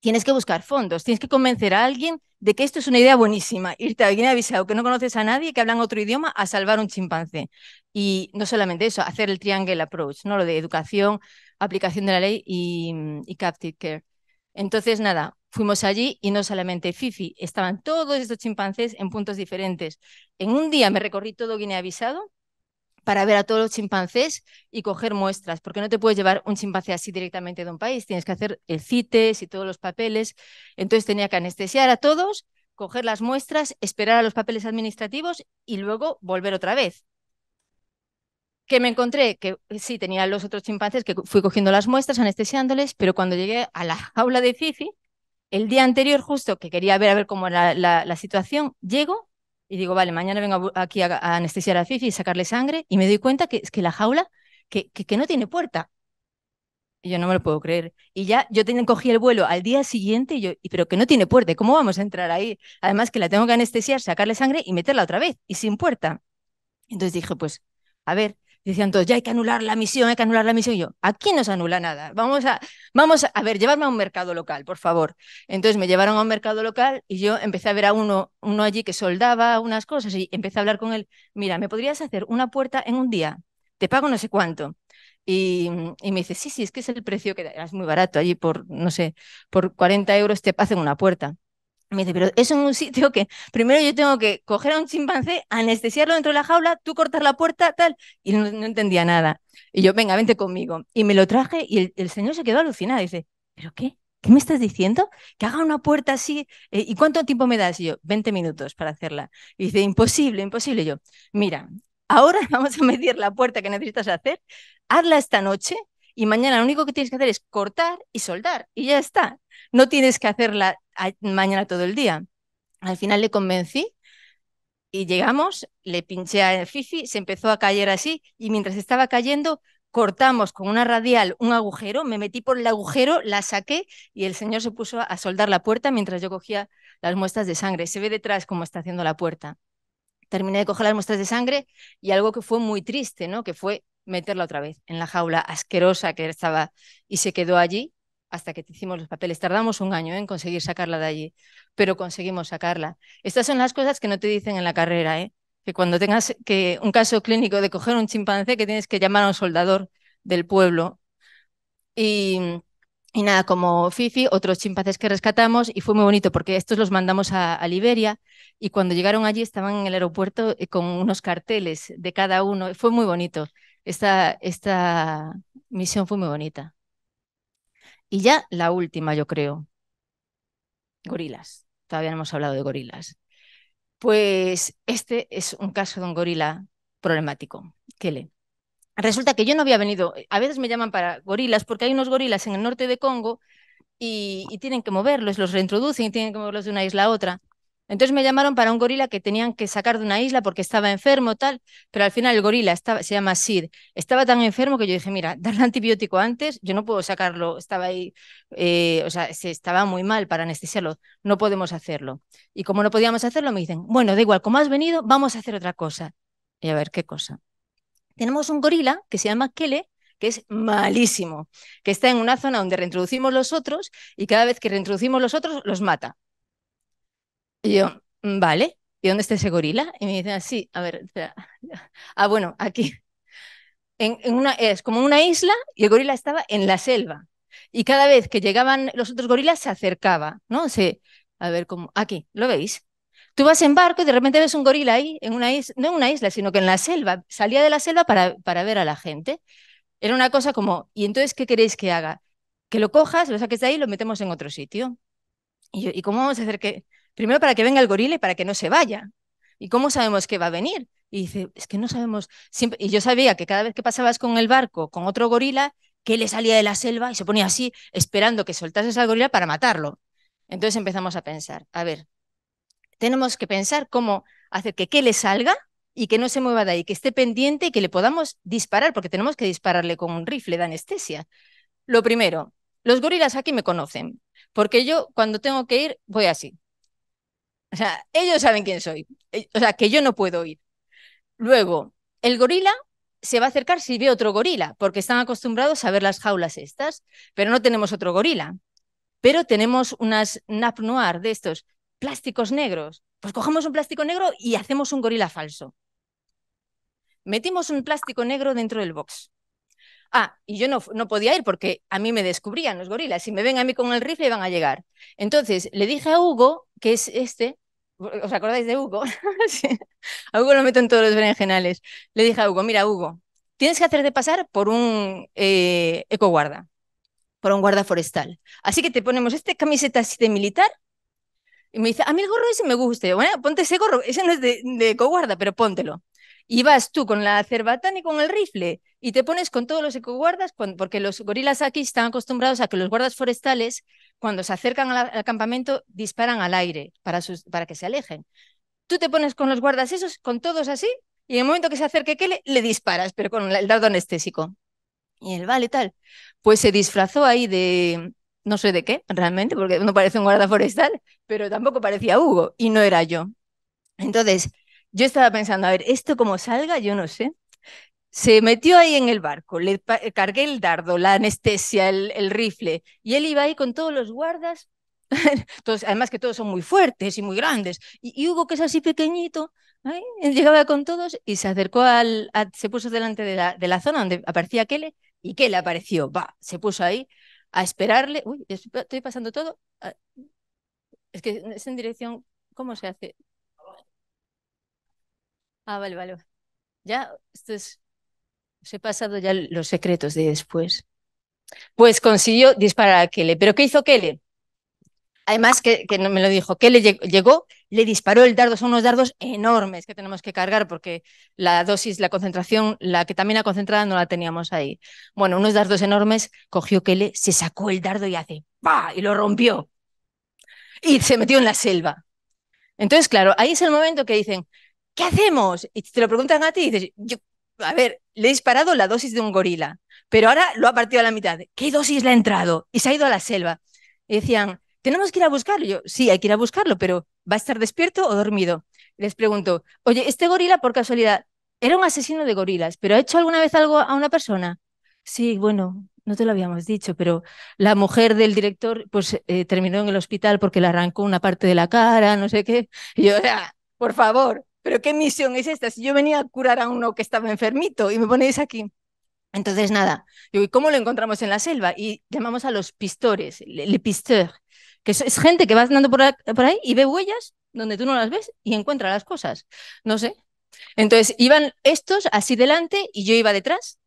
tienes que buscar fondos, tienes que convencer a alguien de que esto es una idea buenísima, irte a Guinea Bissau, que no conoces a nadie, que hablan otro idioma, a salvar un chimpancé. Y no solamente eso, hacer el triangle approach, ¿no? Lo de educación, aplicación de la ley mm, y, captive care. Entonces, nada, fuimos allí y no solamente Fifi, estaban todos estos chimpancés en puntos diferentes. En un día me recorrí todo Guinea Avisado para ver a todos los chimpancés y coger muestras, porque no te puedes llevar un chimpancé así directamente de un país, tienes que hacer el CITES y todos los papeles. Entonces tenía que anestesiar a todos, coger las muestras, esperar a los papeles administrativos y luego volver otra vez que me encontré que eh, sí tenía los otros chimpancés que fui cogiendo las muestras, anestesiándoles, pero cuando llegué a la *laughs* jaula de Fifi, el día anterior justo que quería ver a ver cómo era la, situación, llego y digo, vale, mañana vengo aquí a, anestesiar a Fifi y sacarle sangre y me doy cuenta que es que la jaula que, que, no tiene puerta. yo no me lo puedo creer. Y ya yo cogí el vuelo al día siguiente y yo, pero que no tiene puerta, ¿cómo vamos a entrar ahí? Además que la tengo que anestesiar, sacarle sangre y meterla otra vez y sin puerta. Entonces dije, pues, a ver, decían todos, ya hay que anular la misión, hay que anular la misión. Y yo, aquí no se anula nada. Vamos a, vamos a, ver, llevarme a un mercado local, por favor. Entonces me llevaron a un mercado local y yo empecé a ver a uno, uno allí que soldaba unas cosas y empecé a hablar con él. Mira, ¿me podrías hacer una puerta en un día? Te pago no sé cuánto. Y, y, me dice, sí, sí, es que es el precio que es muy barato allí por, no sé, por 40 euros te hacen una puerta. Me dice, pero es en un sitio que primero yo tengo que coger a un chimpancé, anestesiarlo dentro de la jaula, tú cortar la puerta, tal. Y no, entendía nada. Y yo, venga, vente conmigo. Y me lo traje y el, señor se quedó alucinado. Dice, ¿pero qué? ¿Qué me estás diciendo? Que haga una puerta así. Eh, ¿Y cuánto tiempo me das? Y yo, 20 minutos para hacerla. Y dice, imposible, imposible. Y yo, mira, ahora *laughs* vamos a medir la puerta que necesitas hacer, hazla esta noche y mañana lo único que tienes que hacer es cortar y soldar y ya está. No tienes que hacerla mañana todo el día. Al final le convencí y llegamos, le pinché a Fifi, se empezó a caer así y mientras estaba cayendo cortamos con una radial un agujero, me metí por el agujero, la saqué y el señor se puso a soldar la puerta mientras yo cogía las muestras de sangre. Se ve detrás cómo está haciendo la puerta. Terminé de coger las muestras de sangre y algo que fue muy triste, ¿no? Que fue meterla otra vez en la jaula asquerosa que estaba y se quedó allí hasta que te hicimos los papeles. Tardamos un año ¿eh? en conseguir sacarla de allí, pero conseguimos sacarla. Estas son las cosas que no te dicen en la carrera, ¿eh? que cuando tengas que un caso clínico de coger un chimpancé que tienes que llamar a un soldador del pueblo. Y, nada, como Fifi, otros chimpancés que rescatamos y fue muy bonito porque estos los mandamos a, a Liberia y cuando llegaron allí estaban en el aeropuerto eh, con unos carteles de cada uno. Fue muy bonito esta, esta misión fue muy bonita. Y ya la última, yo creo. Gorilas. Todavía no hemos hablado de gorilas. Pues este es un caso de un gorila problemático. Kele. Resulta que yo no había venido. A veces me llaman para gorilas porque hay unos gorilas en el norte de Congo y, y tienen que moverlos, los reintroducen y tienen que moverlos de una isla a otra. Entonces me llamaron para un gorila que tenían que sacar de una isla porque estaba enfermo, tal, pero al final el gorila estaba, se llama Sid, estaba tan enfermo que yo dije, mira, *laughs* darle antibiótico antes, yo no puedo sacarlo, estaba ahí, eh, o sea, se estaba muy mal para anestesiarlo, no podemos hacerlo. Y como no podíamos hacerlo, me dicen, bueno, da igual, como has venido, vamos a hacer otra cosa. Y a ver, ¿qué cosa? Tenemos un gorila que se llama Kele, que es malísimo, que está en una zona donde reintroducimos los otros y cada vez que reintroducimos los otros los mata. Y yo, mm, vale, ¿y dónde está ese gorila? Y me dicen así, ah, a ver, *laughs* Ah, bueno, aquí. En, una, es como una isla y el gorila estaba en la selva. Y cada vez que llegaban los otros gorilas se acercaba, ¿no? Se, a ver, como, aquí, ¿lo veis? Tú vas en barco y de repente ves un gorila ahí, en una isla, no en una isla, sino que en la selva. Salía de la selva para, para ver a la gente. Era una cosa como, ¿y entonces qué queréis que haga? Que lo cojas, lo saques de ahí y lo metemos en otro sitio. ¿Y, yo, ¿y cómo vamos a hacer que.? Primero para que venga el gorila y para que no se vaya. ¿Y cómo sabemos que va a venir? Y dice, es que no sabemos. Y yo sabía que cada vez que pasabas con el barco, con otro gorila, que le salía de la selva y se ponía así, esperando que soltases al gorila para matarlo. Entonces empezamos a pensar, a ver, tenemos que pensar cómo hacer que que le salga y que no se mueva de ahí, que esté pendiente y que le podamos disparar, porque tenemos que dispararle con un rifle de anestesia. Lo primero, los gorilas aquí me conocen, porque yo cuando tengo que ir voy así. O sea, ellos saben quién soy. Eh, o sea, que yo no puedo ir. Luego, el gorila se va a acercar si ve otro gorila, porque están acostumbrados a ver las jaulas estas, pero no tenemos otro gorila. Pero tenemos unas nap noir de estos plásticos negros. Pues cogemos un plástico negro y hacemos un gorila falso. Metimos un plástico negro dentro del box. Ah, y yo no, no, podía ir porque a mí me descubrían los gorilas. Si me ven a mí con el rifle van a llegar. Entonces le dije a Hugo, que es este, ¿Os acordáis de Hugo? *laughs* A Hugo lo meto en todos los berenjenales. Le dije a Hugo, mira, Hugo, tienes que hacerte pasar por un eh, ecoguarda, por un guarda forestal. Así que te ponemos esta camiseta así de militar. Y me dice, a mí el gorro ese me gusta. bueno, ponte ese gorro, ese no es de, de ecoguarda, pero póntelo. Y vas tú con la cerbatana y con el rifle y te pones con todos los ecoguardas, porque los gorilas aquí están acostumbrados a que los guardas forestales cuando se acercan al, campamento, disparan al aire para, para que se alejen. Tú te pones con los guardas esos, con todos así, y en el momento que se acerque Kele, le disparas, pero con el dardo anestésico. Y él, vale, tal. Pues se disfrazó ahí de, no sé de qué, realmente, porque no parece un guarda forestal, pero tampoco parecía Hugo, y no era yo. Entonces, yo estaba pensando, a ver, esto como salga, yo no sé, se metió ahí en el barco, le eh, cargué el dardo, la anestesia, el, rifle, y él iba ahí con todos los guardas, Entonces, *laughs* además que todos son muy fuertes y muy grandes, y, Hugo, que es así pequeñito, llegaba con todos y se acercó al, se puso delante de la, de la, zona donde aparecía Kele, y Kele apareció, va, se puso ahí a esperarle, uy, estoy pasando todo, ah, es que es en dirección, ¿cómo se hace? Ah, vale, vale. Ya, esto es os he pasado ya los secretos de después. Pues consiguió disparar a Kele. ¿Pero qué hizo Kele? Además, que, que, me lo dijo, Kele llegó, le disparó el dardo, son unos dardos enormes que tenemos que cargar porque la dosis, la concentración, la que también ha concentrada no la teníamos ahí. Bueno, unos dardos enormes, cogió Kele, se sacó el dardo y hace ¡pa! y lo rompió. Y se metió en la selva. Entonces, claro, ahí es el momento que dicen, ¿qué hacemos? Y te lo preguntan a ti y dices, yo a ver, le he disparado la dosis de un gorila, pero ahora lo ha partido a la mitad. ¿Qué dosis le ha entrado? Y se ha ido a la selva. Y decían, tenemos que ir a buscarlo. yo, sí, hay que ir a buscarlo, pero ¿va a estar despierto o dormido? Les pregunto, oye, este gorila por casualidad era un asesino de gorilas, pero ¿ha hecho alguna vez algo a una persona? Sí, bueno, no te lo habíamos dicho, pero la mujer del director pues eh, terminó en el hospital porque le arrancó una parte de la cara, no sé qué. Y yo, ah, por favor, pero ¿qué misión es esta? Si yo venía a curar a uno que estaba enfermito y me ponéis aquí. Entonces, nada, ¿y cómo lo encontramos en la selva? Y llamamos a los pistores, le, pisteur, que es, gente que va andando por, por ahí y ve huellas donde tú no las ves y encuentra las cosas. No sé. Entonces, iban estos así delante y yo iba detrás.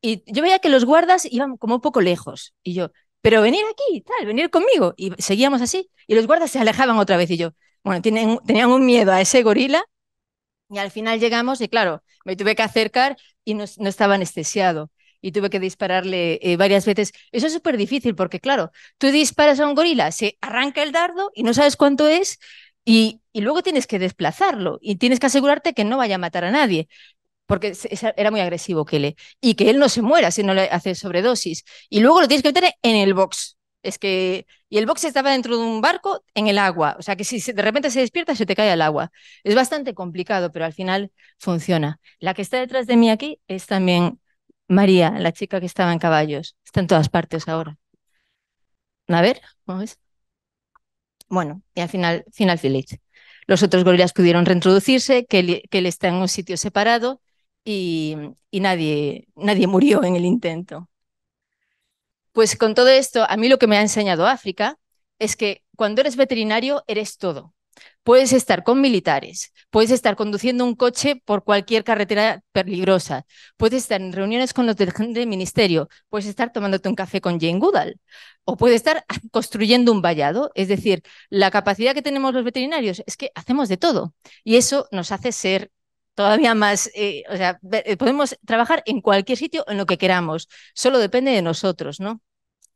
Y yo veía que los guardas iban como un poco lejos. Y yo, pero venir aquí, tal, venir conmigo. Y seguíamos así. Y los guardas se alejaban otra vez. Y yo, bueno, tienen, tenían un miedo a ese gorila y al final llegamos y claro, me tuve que acercar y no, estaba anestesiado y tuve que dispararle eh, varias veces. Eso es súper difícil porque claro, tú disparas a un gorila, se arranca el dardo y no sabes cuánto es y, luego tienes que desplazarlo y tienes que asegurarte que no vaya a matar a nadie porque era muy agresivo le y que él no se muera si no le hace sobredosis. Y luego lo tienes que meter en el box, es que, y el box estaba dentro de un barco en el agua, o sea que si de repente se despierta se te cae al agua. Es bastante complicado, pero al final funciona. La que está detrás de mí aquí es también María, la chica que estaba en caballos. Está en todas partes ahora. A ver, ¿cómo Bueno, y al final, final feliz. Los otros gorilas pudieron reintroducirse, que él, que está en un sitio separado y, y nadie, nadie murió en el intento. Pues con todo esto, a mí lo que me ha enseñado África es que cuando eres veterinario eres todo. Puedes estar con militares, puedes estar conduciendo un coche por cualquier carretera peligrosa, puedes estar en reuniones con los del, ministerio, puedes estar tomándote un café con Jane Goodall o puedes estar *laughs* construyendo un vallado. Es decir, la capacidad que tenemos los veterinarios es que hacemos de todo y eso nos hace ser todavía más, eh, o sea, eh, podemos trabajar en cualquier sitio en lo que queramos, solo depende de nosotros, ¿no?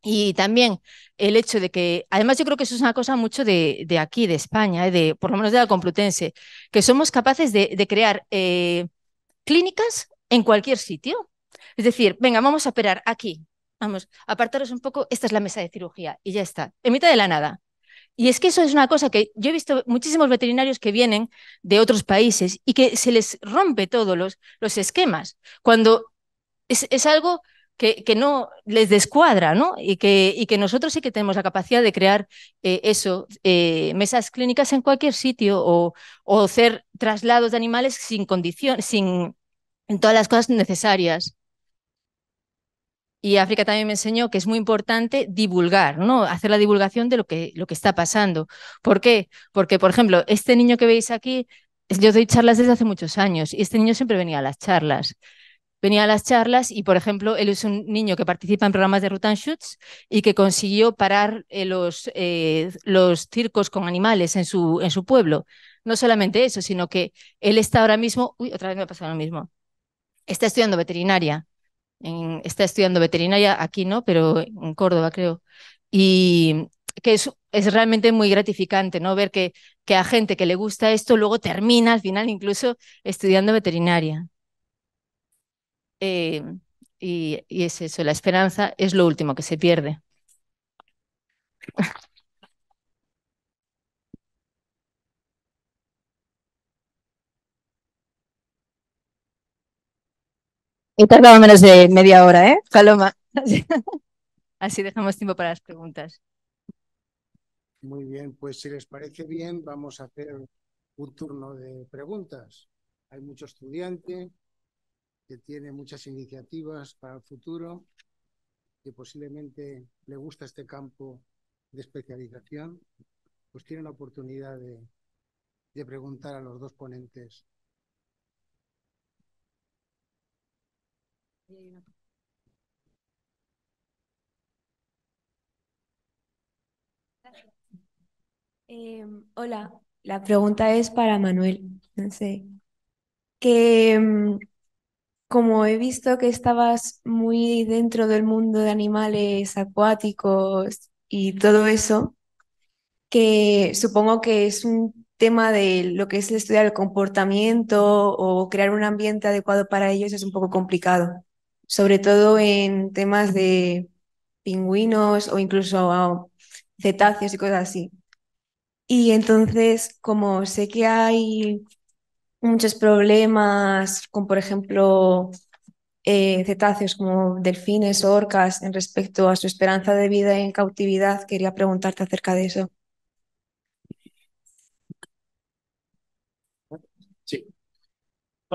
Y también el hecho de que, además yo creo que eso es una cosa mucho de, aquí, de España, eh, de, por lo menos de la Complutense, que somos capaces de, crear clínicas en cualquier sitio. Es decir, venga, vamos a operar aquí, vamos, apartaros un poco, esta es la mesa de cirugía y ya está, en mitad de la nada. Y es que eso es una cosa que yo he visto muchísimos veterinarios que vienen de otros países y que se les rompe todos los, los esquemas, cuando es, algo que, que, no les descuadra, ¿no? Y que, y que nosotros sí que tenemos la capacidad de crear eh, eso, eh, mesas clínicas en cualquier sitio o, o hacer traslados de animales sin condición, sin en todas las cosas necesarias. Y África también me enseñó que es muy importante divulgar, ¿no? Hacer la divulgación de lo que, lo que está pasando. ¿Por qué? Porque, por ejemplo, este niño que veis aquí, yo doy charlas desde hace muchos años y este niño siempre venía a las charlas. Venía a las charlas y, por ejemplo, él es un niño que participa en programas de Rutan Shoots y que consiguió parar eh, los, eh, los circos con animales en su, en su pueblo. No solamente eso, sino que él está ahora mismo. Uy, otra vez me ha pasado lo mismo. Está estudiando veterinaria está estudiando veterinaria aquí, ¿no? Pero en Córdoba, creo. Y que es, es realmente muy gratificante, ¿no? Ver que, que a gente que le gusta esto luego termina al final incluso estudiando veterinaria. Em, y, y es eso, la esperanza es lo último que se pierde. He tardado menos de media hora, ¿eh? Paloma. *laughs* Así dejamos tiempo para las preguntas. Muy bien, pues si les parece bien, vamos a hacer un turno de preguntas. Hay mucho estudiante que tiene muchas iniciativas para el futuro, que posiblemente le gusta este campo de especialización, pues tiene la oportunidad de, de preguntar a los dos ponentes Em, hola, la pregunta es para Manuel. No sé. Que em, como he visto que estabas muy dentro del mundo de animales acuáticos y todo eso, que supongo que es un tema de lo que es estudiar el comportamiento o crear un ambiente adecuado para ellos es un poco complicado sobre todo en temas de pingüinos o incluso cetáceos y cosas así. Y entonces, como sé que hay muchos problemas con, por ejemplo, eh, cetáceos como delfines o orcas en respecto a su esperanza de vida en cautividad, quería preguntarte acerca de eso.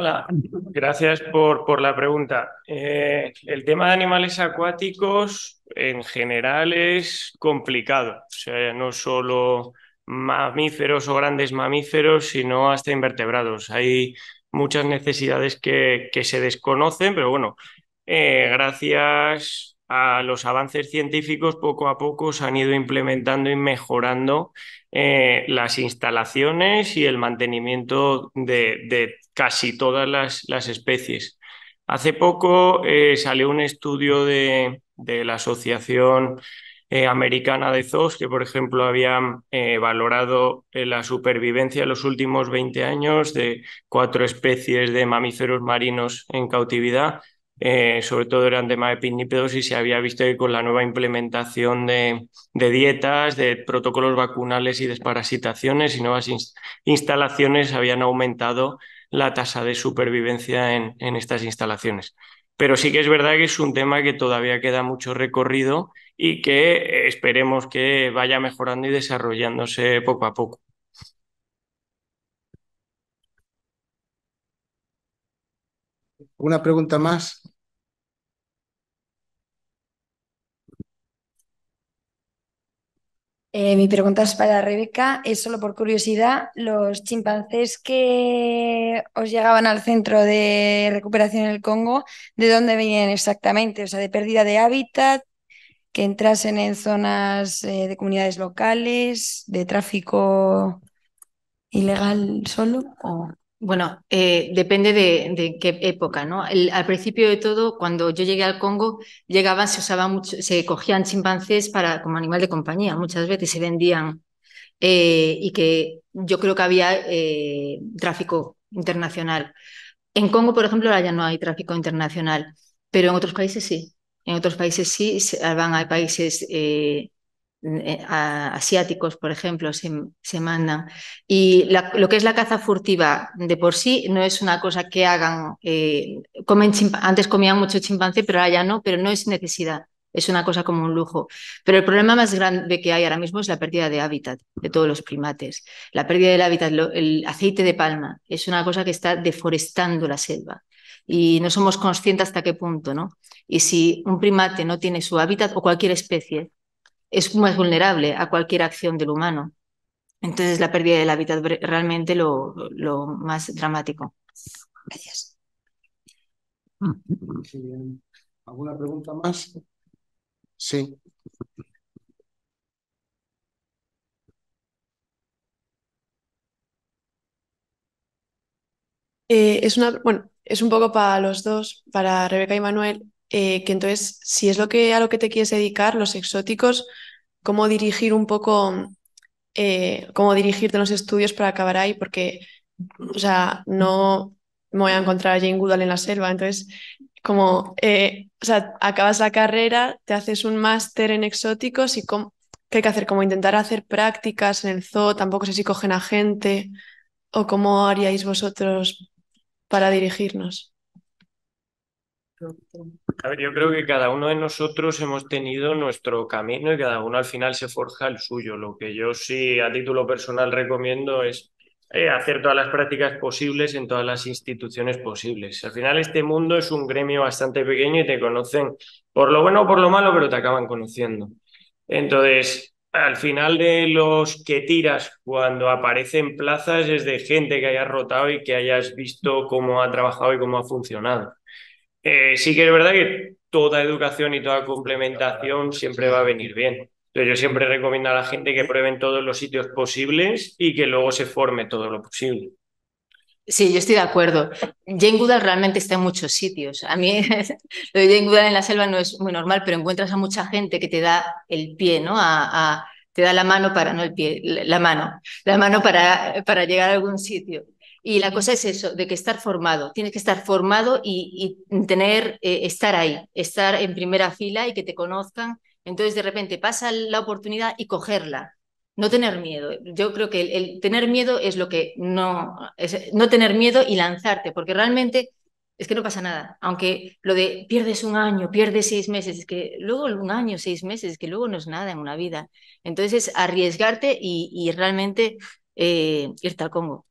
Hola, gracias por, por la pregunta. Eh, el tema de animales acuáticos en general es complicado, o sea, no solo mamíferos o grandes mamíferos, sino hasta invertebrados. Hay muchas necesidades que, se desconocen, pero bueno, eh, gracias a los avances científicos poco a poco se han ido implementando y mejorando eh, las instalaciones y el mantenimiento de, de casi todas las, especies. Hace poco eh, salió un estudio de, la Asociación eh, Americana de Zoos, que por ejemplo habían eh, valorado la supervivencia en los últimos 20 años de cuatro especies de mamíferos marinos en cautividad, sobre todo eran de maepinípedos, y se había visto que con la nueva implementación de, dietas, de protocolos vacunales y desparasitaciones y nuevas instalaciones habían aumentado la tasa de supervivencia en, estas instalaciones. Pero sí que es verdad que es un tema que todavía queda mucho recorrido y que eh, esperemos que vaya mejorando y desarrollándose poco a poco. ¿Una pregunta más? Eh, mi pregunta es para Rebeca. Es solo por curiosidad, ¿los chimpancés que os llegaban al centro de recuperación en el Congo, de dónde venían exactamente? O sea, de pérdida de hábitat, que entrasen en zonas eh, de comunidades locales, de tráfico ilegal solo? O... Bueno, eh, depende de, qué época, ¿no? al principio de todo, cuando yo llegué al Congo, llegaban, se usaba mucho, se cogían chimpancés para, como animal de compañía, muchas veces se vendían eh, y que yo creo que había eh, tráfico internacional. En Congo, por ejemplo, ahora ya no hay tráfico internacional, pero en otros países sí. En otros países sí, van a países eh, asiáticos, por ejemplo, se, mandan. Y lo que es la caza furtiva de por sí no es una cosa que hagan, eh, comen antes comían mucho chimpancé, pero ahora ya no, pero no es necesidad, es una cosa como un lujo. Pero el problema más grande que hay ahora mismo es la pérdida de hábitat de todos los primates. La pérdida del hábitat, el aceite de palma, es una cosa que está deforestando la selva y no somos conscientes hasta qué punto, ¿no? Y si un primate no tiene su hábitat o cualquier especie es más vulnerable a cualquier acción del humano. Entonces, la pérdida del hábitat realmente lo, lo más dramático. Gracias. ¿Alguna pregunta más? Sí. Eh, es una, bueno, es un poco para los dos, para Rebeca y Manuel. Eh, que entonces, si es lo que, a lo que te quieres dedicar, los exóticos, cómo dirigir un poco, eh, cómo dirigirte en los estudios para acabar ahí, porque, o sea, no me voy a encontrar a Jane Goodall en la selva, entonces, como, eh, o sea, acabas la carrera, te haces un máster en exóticos y cómo, ¿qué hay que hacer? Como intentar hacer prácticas en el zoo, tampoco sé si cogen a gente o cómo haríais vosotros para dirigirnos. A ver, yo creo que cada uno de nosotros hemos tenido nuestro camino y cada uno al final se forja el suyo. Lo que yo sí a título personal recomiendo es eh, hacer todas las prácticas posibles en todas las instituciones posibles. Al final este mundo es un gremio bastante pequeño y te conocen por lo bueno o por lo malo, pero te acaban conociendo. Entonces, al final de los que tiras cuando aparecen plazas es de gente que hayas rotado y que hayas visto cómo ha trabajado y cómo ha funcionado. Eh, sí que es verdad que toda educación y toda complementación siempre va a venir bien. Entonces yo siempre recomiendo a la gente que prueben todos los sitios posibles y que luego se forme todo lo posible. Sí, yo estoy de acuerdo. Jane Goodall realmente está en muchos sitios. A mí *laughs* lo de Jane Goodall en la selva no es muy normal, pero encuentras a mucha gente que te da el pie, ¿no? A, te da la mano para, no el pie, la mano, la mano para, para llegar a algún sitio. Y la cosa es eso, de que estar formado, tienes que estar formado y, tener, eh, estar ahí, estar en primera fila y que te conozcan. Entonces de repente pasa la oportunidad y cogerla, no tener miedo. Yo creo que el, tener miedo es lo que no, es no tener miedo y lanzarte, porque realmente es que no pasa nada. Aunque lo de pierdes un año, pierdes seis meses, es que luego un año, seis meses, es que luego no es nada en una vida. Entonces arriesgarte y, y realmente eh, irte al Congo.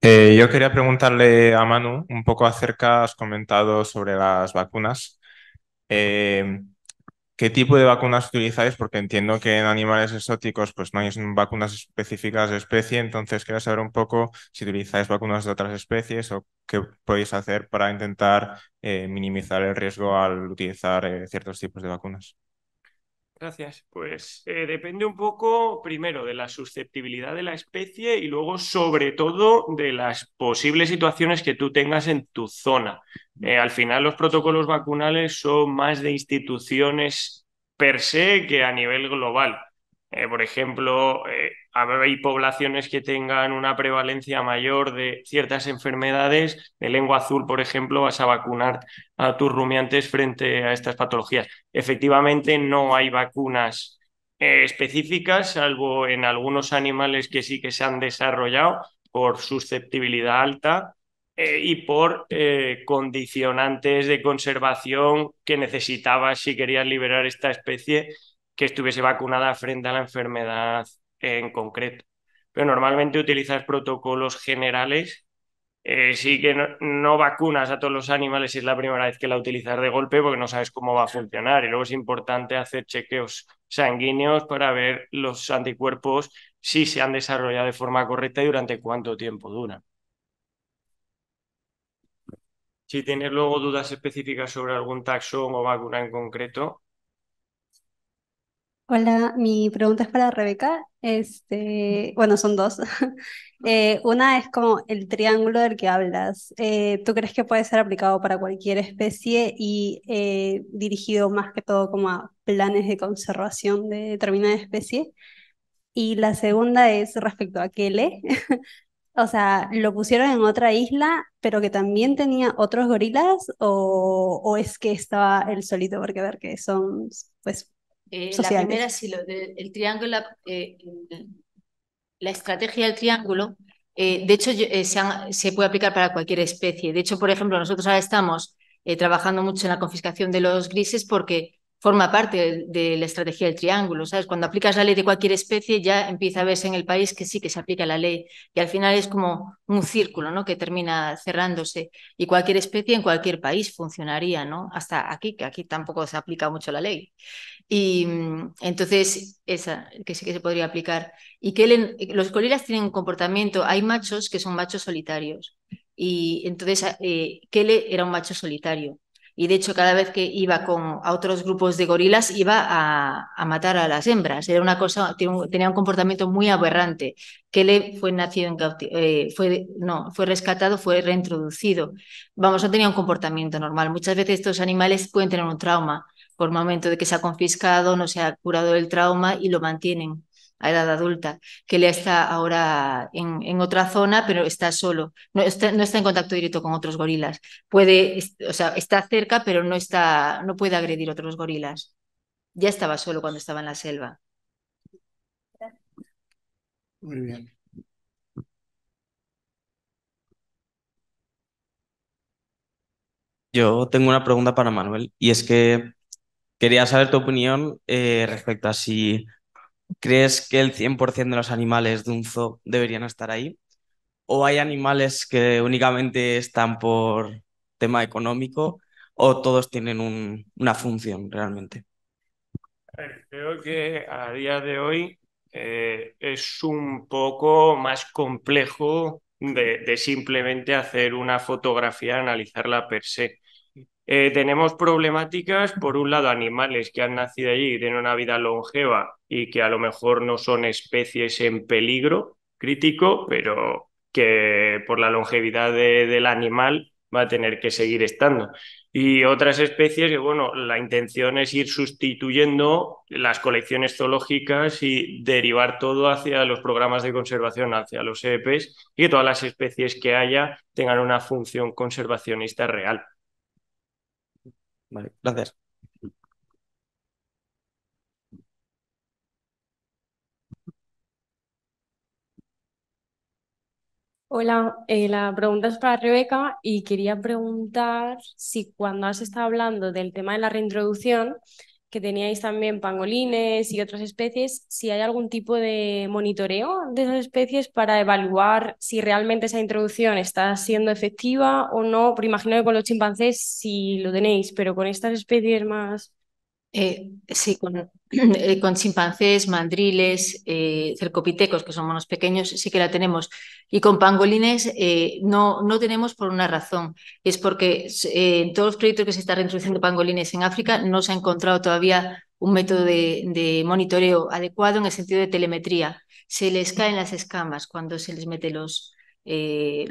Eh, yo quería preguntarle a Manu un poco acerca, has comentado sobre las vacunas. Eh, ¿Qué tipo de vacunas utilizáis? Porque entiendo que en animales exóticos pues, no hay vacunas específicas de especie, entonces quería saber un poco si utilizáis vacunas de otras especies o qué podéis hacer para intentar eh, minimizar el riesgo al utilizar ciertos tipos de vacunas. Gracias. Pues eh, depende un poco, primero, de la susceptibilidad de la especie y luego, sobre todo, de las posibles situaciones que tú tengas en tu zona. Eh, al final, los protocolos vacunales son más de instituciones per se que a nivel global. Eh, por ejemplo, eh, hay poblaciones que tengan una prevalencia mayor de ciertas enfermedades. De lengua azul, por ejemplo, vas a vacunar a tus rumiantes frente a estas patologías. Efectivamente, no hay vacunas eh, específicas, salvo en algunos animales que sí que se han desarrollado por susceptibilidad alta y por condicionantes de conservación que necesitabas si querías liberar esta especie que estuviese vacunada frente a la enfermedad en concreto. Pero normalmente utilizas protocolos generales. Eh, sí que no, vacunas a todos los animales si es la primera vez que la utilizas de golpe porque no sabes cómo va a funcionar. Y luego es importante hacer chequeos sanguíneos para ver los anticuerpos si se han desarrollado de forma correcta y durante cuánto tiempo duran. Si tienes luego dudas específicas sobre algún taxón o vacuna en concreto, Hola, mi pregunta es para Rebeca. Este, bueno, son dos. *laughs* Eh, una es como el triángulo del que hablas. Eh, ¿Tú crees que puede ser aplicado para cualquier especie y eh, dirigido más que todo como a planes de conservación de determinada especie? Y la segunda es respecto a Kele. *laughs* o sea, ¿lo pusieron en otra isla, pero que también tenía otros gorilas? ¿O, o es que estaba él solito? Porque a ver que son, pues, eh, la primera, sí, lo el triángulo, eh, la estrategia del triángulo, eh, de hecho, se, se, puede aplicar para cualquier especie. De hecho, por ejemplo, nosotros ahora estamos trabajando mucho en la confiscación de los grises porque forma parte de la estrategia del triángulo, ¿sabes? Cuando aplicas la ley de cualquier especie ya empieza a verse en el país que sí que se aplica la ley y al final es como un círculo, ¿no? Que termina cerrándose y cualquier especie en cualquier país funcionaría, ¿no? Hasta aquí, que aquí tampoco se aplica mucho la ley. Y mm, entonces esa que sí que se podría aplicar y que los coliras tienen un comportamiento, hay machos que son machos solitarios y entonces eh, Kele era un macho solitario y de hecho, cada vez que iba con, a otros grupos de gorilas, iba a, matar a las hembras. Era una cosa, tenía un comportamiento muy aberrante. le fue nacido en eh, fue, no, fue rescatado, fue reintroducido. Vamos, no tenía un comportamiento normal. Muchas veces estos animales pueden tener un trauma por momento de que se ha confiscado, no se ha curado el trauma y lo mantienen a edad adulta, que le está ahora en, otra zona, pero está solo, no está, en contacto directo con otros gorilas. Puede, o sea, está cerca, pero no, está, no puede agredir otros gorilas. Ya estaba solo cuando estaba en la selva. Muy bien. Yo tengo una pregunta para Manuel y es que quería saber tu opinión eh, respecto a si ¿Crees que el 100% de los animales de un zoo deberían estar ahí? ¿O hay animales que únicamente están por tema económico? ¿O todos tienen una función realmente? Creo que a día de hoy eh, es un poco más complejo de, de, simplemente hacer una fotografía, analizarla per se. Eh, tenemos problemáticas, por un lado, animales que han nacido allí y tienen una vida longeva y que a lo mejor no son especies en peligro crítico, pero que por la longevidad del animal va a tener que seguir estando. Y otras especies que, bueno, la intención es ir sustituyendo las colecciones zoológicas y derivar todo hacia los programas de conservación, hacia los EPs, y que todas las especies que haya tengan una función conservacionista real. Vale, gracias. Hola, eh, la pregunta es para Rebeca y quería preguntar si cuando has estado hablando del tema de la reintroducción, que teníais también pangolines y otras especies, si hay algún tipo de monitoreo de esas especies para evaluar si realmente esa introducción está siendo efectiva o no, Por imagino que con los chimpancés sí lo tenéis, pero con estas especies más eh, sí, *clears throat* eh, con, chimpancés, mandriles, eh, cercopitecos, que son monos pequeños, sí que la tenemos. Y con pangolines no, no tenemos por una razón. Es porque en todos los proyectos que se están reintroduciendo pangolines en África no se ha encontrado todavía un método de, de monitoreo adecuado en el sentido de telemetría. Se les caen las escamas cuando se les mete los, eh,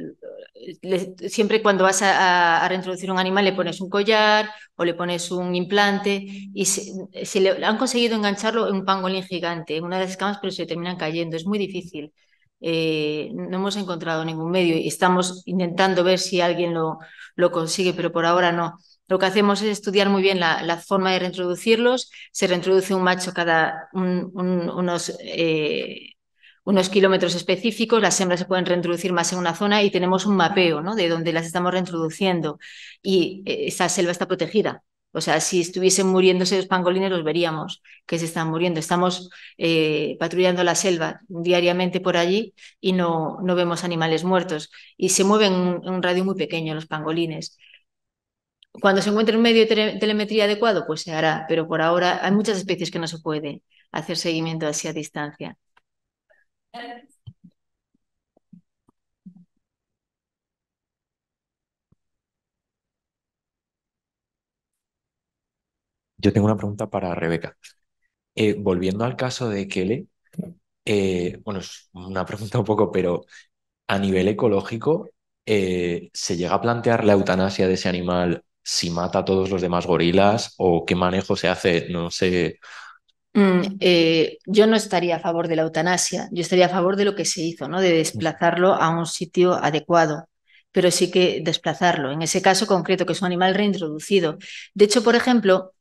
siempre cuando vas a, reintroducir un animal le pones un collar o le pones un implante y se, le, han conseguido engancharlo en un pangolín gigante, en una de las escamas, pero se terminan cayendo. Es muy difícil. Eh, no hemos encontrado ningún medio y estamos intentando ver si alguien lo, lo consigue, pero por ahora no. Lo que hacemos es estudiar muy bien la, forma de reintroducirlos. Se reintroduce un macho cada unos eh, unos kilómetros específicos, las hembras se pueden reintroducir más en una zona y tenemos un mapeo ¿no? de donde las estamos reintroduciendo y eh, esa selva está protegida. O sea, si estuviesen muriéndose los pangolines, los veríamos que se están muriendo. Estamos eh, patrullando la selva diariamente por allí y no, no vemos animales muertos. Y se mueven en un radio muy pequeño los pangolines. Cuando se encuentre un medio de telemetría adecuado, pues se hará, pero por ahora hay muchas especies que no se puede hacer seguimiento así a distancia. Yo tengo una pregunta para Rebeca. Eh, volviendo al caso de Kele, eh, bueno, es una pregunta un poco, pero a nivel ecológico, eh, ¿se llega a plantear la eutanasia de ese animal si mata a todos los demás gorilas o qué manejo se hace? No sé, Mm, eh, yo no estaría a favor de la eutanasia, yo estaría a favor de lo que se hizo, ¿no? de desplazarlo a un sitio adecuado, pero sí que desplazarlo. En ese caso concreto, que es un animal reintroducido. De hecho, por ejemplo,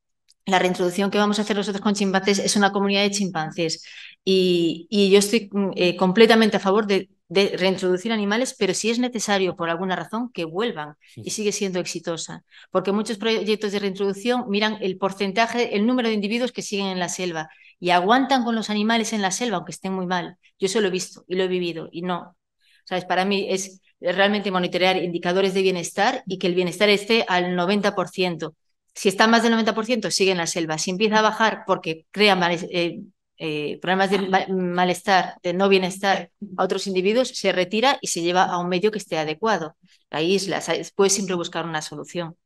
la reintroducción que vamos a hacer nosotros con chimpancés es una comunidad de chimpancés. Y, yo estoy mm, eh, completamente a favor de, reintroducir animales, pero si es necesario por alguna razón que vuelvan y sigue siendo exitosa. Porque muchos proyectos de reintroducción miran el porcentaje, el número de individuos que siguen en la selva y aguantan con los animales en la selva, aunque estén muy mal. Yo eso lo he visto y lo he vivido y no. ¿Sabes? Para mí es realmente monitorear indicadores de bienestar y que el bienestar esté al 90%. Si está más del 90%, sigue en la selva. Si empieza a bajar porque crea eh, eh, problemas de malestar, de no bienestar a otros individuos, se retira y se lleva a un medio que esté adecuado. La isla, puedes siempre buscar una solución.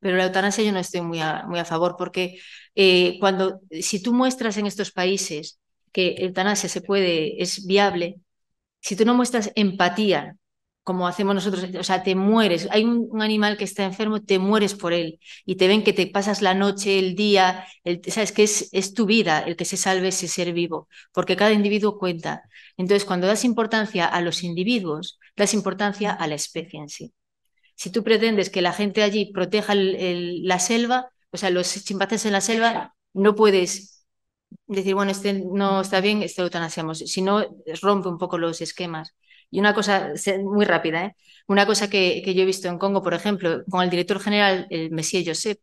Pero la eutanasia yo no estoy muy a, muy a favor porque eh, cuando, si tú muestras en estos países que eutanasia se puede, es viable, si tú no muestras empatía como hacemos nosotros, o sea, te mueres. Hay un, animal que está enfermo, te mueres por él y te ven que te pasas la noche, el día, sabes que es, es tu vida el que se salve ese ser vivo, porque cada individuo cuenta. Entonces, cuando das importancia a los individuos, das importancia a la especie en sí. Si tú pretendes que la gente allí proteja la selva, o sea, los chimpancés en la selva, no puedes decir, bueno, este no está bien, este lo hacemos si no rompe un poco los esquemas. Y una cosa muy rápida, ¿eh? una cosa que, yo he visto en Congo, por ejemplo, con el director general, el Messier Joseph,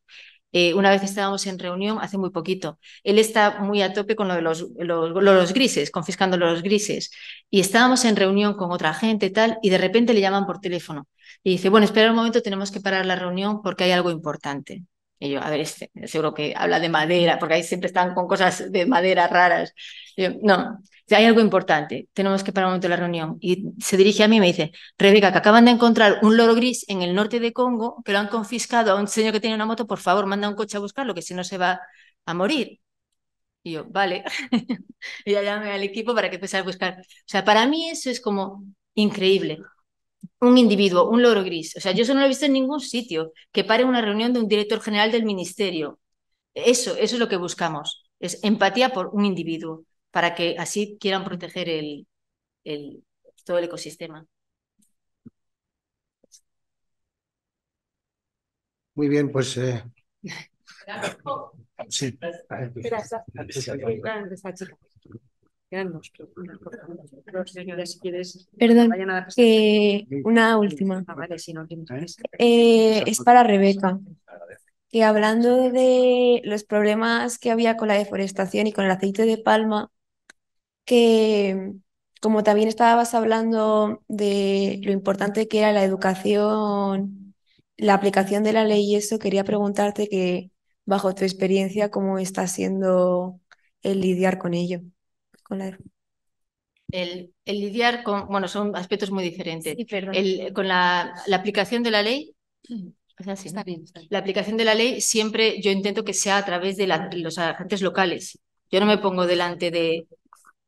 eh, una vez estábamos en reunión hace muy poquito. Él está muy a tope con lo de los, los, grises, confiscando los grises. Y estábamos en reunión con otra gente tal, y de repente le llaman por teléfono. Y dice, bueno, espera un momento, tenemos que parar la reunión porque hay algo importante. Y yo, a ver, este, seguro que habla de madera, porque ahí siempre están con cosas de madera raras. no, hay algo importante, tenemos que parar un momento la reunión. Y se dirige a mí y me dice, Rebeca, que acaban de encontrar un loro gris en el norte de Congo, que lo han confiscado a un señor que tiene una moto, por favor, manda un coche a buscarlo, que si no se va a morir. Y yo, vale. *laughs* y ya llame al equipo para que empiece a buscar. O sea, para mí eso es como increíble. Un individuo, un loro gris. O sea, yo eso no lo he visto en ningún sitio, que pare una reunión de un director general del ministerio. Eso, eso es lo que buscamos. Es empatía por un individuo para que así quieran proteger el, el, todo el ecosistema. Muy bien, pues... Eh... Perdón, eh, una última. Ah, ¿Eh? Eh, es para Rebeca, que hablando de los problemas que había con la deforestación y con el aceite de palma, que, como también estabas hablando de lo importante que era la educación, la aplicación de la ley y eso, quería preguntarte que, bajo tu experiencia, cómo está siendo el lidiar con ello, con el, lidiar con, bueno, son aspectos muy diferentes. con la, aplicación de la ley, la aplicación de la ley siempre yo intento que sea a través de los agentes locales. Yo no me pongo delante de,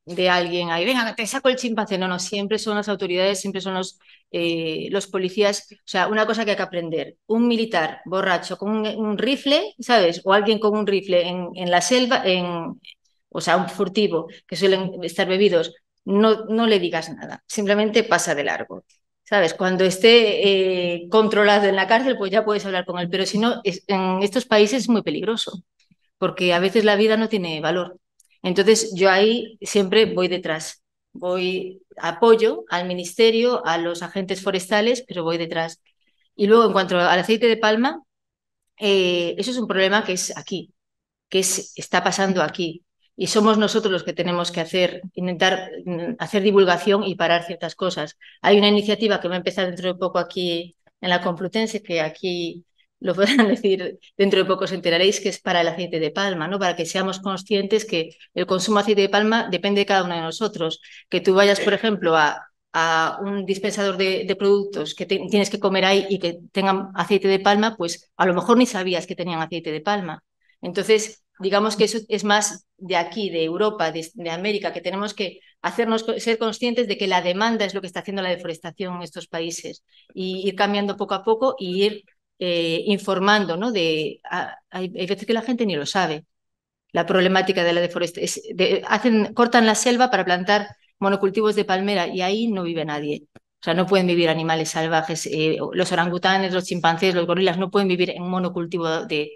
de alguien ahí, venga, te saco el chimpancé. No, no, siempre son las autoridades, siempre son los, eh, los policías. O sea, una cosa que hay que aprender, un militar borracho con un, rifle, ¿sabes? O alguien con un rifle en, la selva, en, o sea, un furtivo, que suelen estar bebidos, no, no le digas nada, simplemente pasa de largo. ¿Sabes? Cuando esté eh, controlado en la cárcel, pues ya puedes hablar con él, pero si no, en estos países es muy peligroso, porque a veces la vida no tiene valor. Entonces, yo ahí siempre voy detrás, voy, apoyo al ministerio, a los agentes forestales, pero voy detrás. Y luego, en cuanto al aceite de palma, eh, eso es un problema que es aquí, que está pasando aquí. Y somos nosotros los que tenemos que hacer, intentar mm, hacer divulgación y parar ciertas cosas. Hay una iniciativa que va a empezar dentro de poco aquí en la Complutense, que aquí lo podrán *laughs* decir dentro de poco os enteraréis que es para el aceite de palma, ¿no? Para que seamos conscientes que el consumo de aceite de palma depende de cada uno de nosotros. Que tú vayas, por ejemplo, a, un dispensador de, productos que tienes que comer ahí y que tengan aceite de palma, pues a lo mejor ni sabías que tenían aceite de palma. Entonces, digamos que eso es más de aquí, de Europa, de, de América, que tenemos que hacernos ser conscientes de que la demanda es lo que está haciendo la deforestación en estos países y ir cambiando poco a poco y ir eh, informando, ¿no? De, hay, veces que la gente ni lo sabe, la problemática de la deforestación. hacen, cortan la selva para plantar monocultivos de palmera y ahí no vive nadie. O sea, no pueden vivir animales salvajes. Eh, los orangutanes, los chimpancés, los gorilas no pueden vivir en monocultivo de,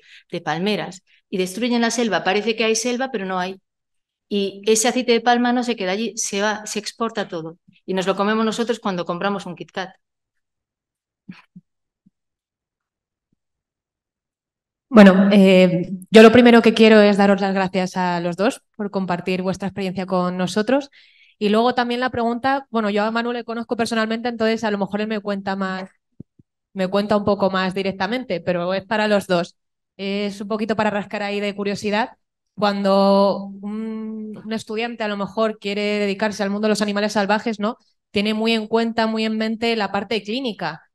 palmeras. Y destruyen la selva. Parece que hay selva, pero no hay. Y ese aceite de palma no se queda allí, se va, se exporta todo. Y nos lo comemos nosotros cuando compramos un KitKat. Bueno, eh, yo lo primero que quiero es daros las gracias a los dos por compartir vuestra experiencia con nosotros. Y luego también la pregunta, bueno, yo a Manuel le conozco personalmente, entonces a lo mejor él me cuenta más, me cuenta un poco más directamente, pero es para los dos. Es un poquito para rascar ahí de curiosidad. Cuando un, un estudiante a lo mejor quiere dedicarse al mundo de los animales salvajes, ¿no? Tiene muy en cuenta, muy en mente la parte clínica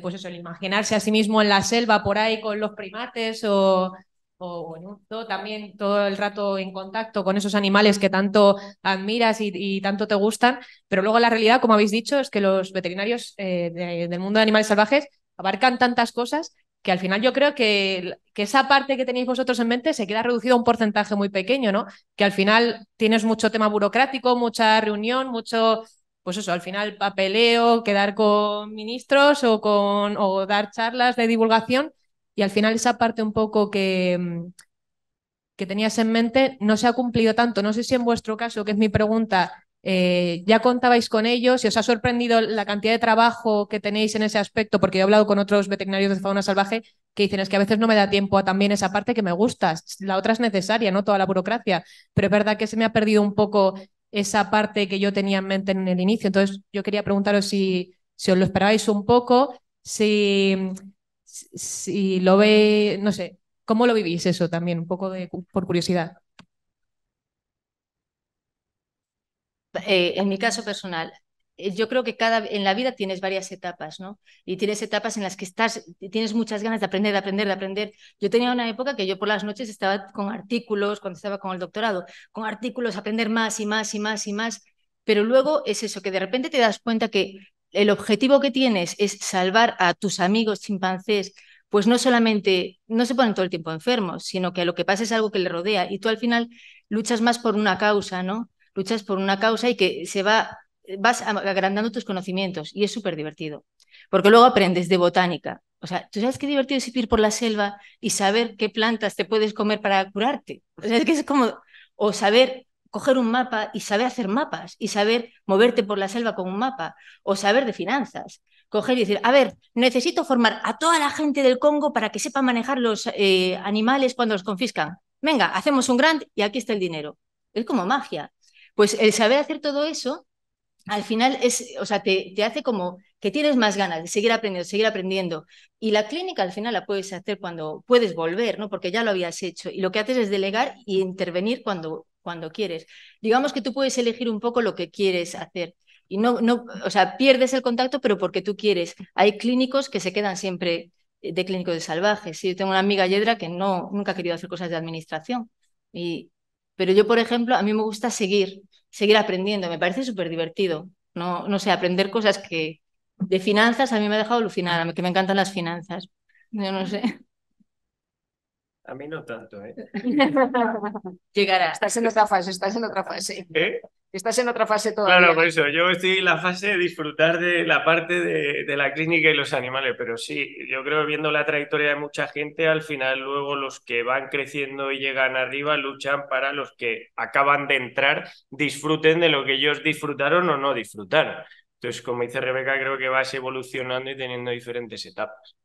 pues eso, el imaginarse a sí mismo en la selva por ahí con los primates o, también todo el rato en contacto con esos animales que tanto admiras y, tanto te gustan, pero luego la realidad, como habéis dicho, es que los veterinarios eh, del mundo de animales salvajes abarcan tantas cosas que al final yo creo que, que, esa parte que tenéis vosotros en mente se queda reducida a un porcentaje muy pequeño, ¿no? Que al final tienes mucho tema burocrático, mucha reunión, mucho pues eso, al final papeleo, quedar con ministros o, con, o dar charlas de divulgación y al final esa parte un poco que, mm, que tenías en mente no se ha cumplido tanto. No sé si en vuestro caso, que es mi pregunta, eh, ya contabais con ellos si os ha sorprendido la cantidad de trabajo que tenéis en ese aspecto, porque he hablado con otros veterinarios de fauna salvaje que dicen es que a veces no me da tiempo a también esa parte que me gusta, la otra es necesaria, no toda la burocracia, pero es verdad que se me ha perdido un poco esa parte que yo tenía en mente en el inicio. Entonces, yo quería preguntaros si, os lo esperáis un poco, si, si lo veis, no sé, ¿cómo lo vivís eso también? Un poco por curiosidad. Eh, en mi caso personal, eh, yo creo que cada en la vida tienes varias etapas, ¿no? Y tienes etapas en las que estás, tienes muchas ganas de aprender, de aprender, de aprender. Yo tenía una época que yo por las noches estaba con artículos, cuando estaba con el doctorado, con artículos, aprender más y más y más y más. Pero luego es eso, que de repente te das cuenta que el objetivo que tienes es salvar a tus amigos chimpancés, pues no solamente no se ponen todo el tiempo enfermos, sino que lo que pasa es algo que le rodea y tú al final luchas más por una causa, ¿no? Luchas por una causa y que se va vas agrandando tus conocimientos y es súper divertido. Porque luego aprendes de botánica. O sea, ¿tú sabes qué divertido es ir por la selva y saber qué plantas te puedes comer para curarte? O sea, que es como... O saber coger un mapa y saber hacer mapas y saber moverte por la selva con un mapa o saber de finanzas. Coger y decir, a ver, necesito formar a toda la gente del Congo para que sepa manejar los eh, animales cuando los confiscan. Venga, hacemos un grant y aquí está el dinero. Es como magia. Pues el saber hacer todo eso al final es, o sea, te, hace como que tienes más ganas de seguir aprendiendo, seguir aprendiendo. Y la clínica al final la puedes hacer cuando puedes volver, ¿no? Porque ya lo habías hecho. Y lo que haces es delegar y intervenir cuando, cuando quieres. Digamos que tú puedes elegir un poco lo que quieres hacer. Y no, no, o sea, pierdes el contacto, pero porque tú quieres. Hay clínicos que se quedan siempre eh, de clínico de salvajes. Sí, yo tengo una amiga Yedra que no, nunca ha querido hacer cosas de administración. Y, pero yo, por ejemplo, a mí me gusta seguir seguir aprendiendo. Me parece súper divertido. No, no sé, aprender cosas que de finanzas a mí me ha dejado alucinar, a mí que me encantan las finanzas. Yo no sé. A mí no tanto, ¿eh? *laughs* Llegará. Estás en otra fase, estás en otra fase. ¿Eh? Estás en otra fase todavía. Claro, por eso. Yo estoy en la fase de disfrutar de la parte de, la clínica y los animales, pero sí, yo creo viendo la trayectoria de mucha gente, al final luego los que van creciendo y llegan arriba luchan para los que acaban de entrar, disfruten de lo que ellos disfrutaron o no disfrutaron. Entonces, como dice Rebeca, creo que vas evolucionando y teniendo diferentes etapas.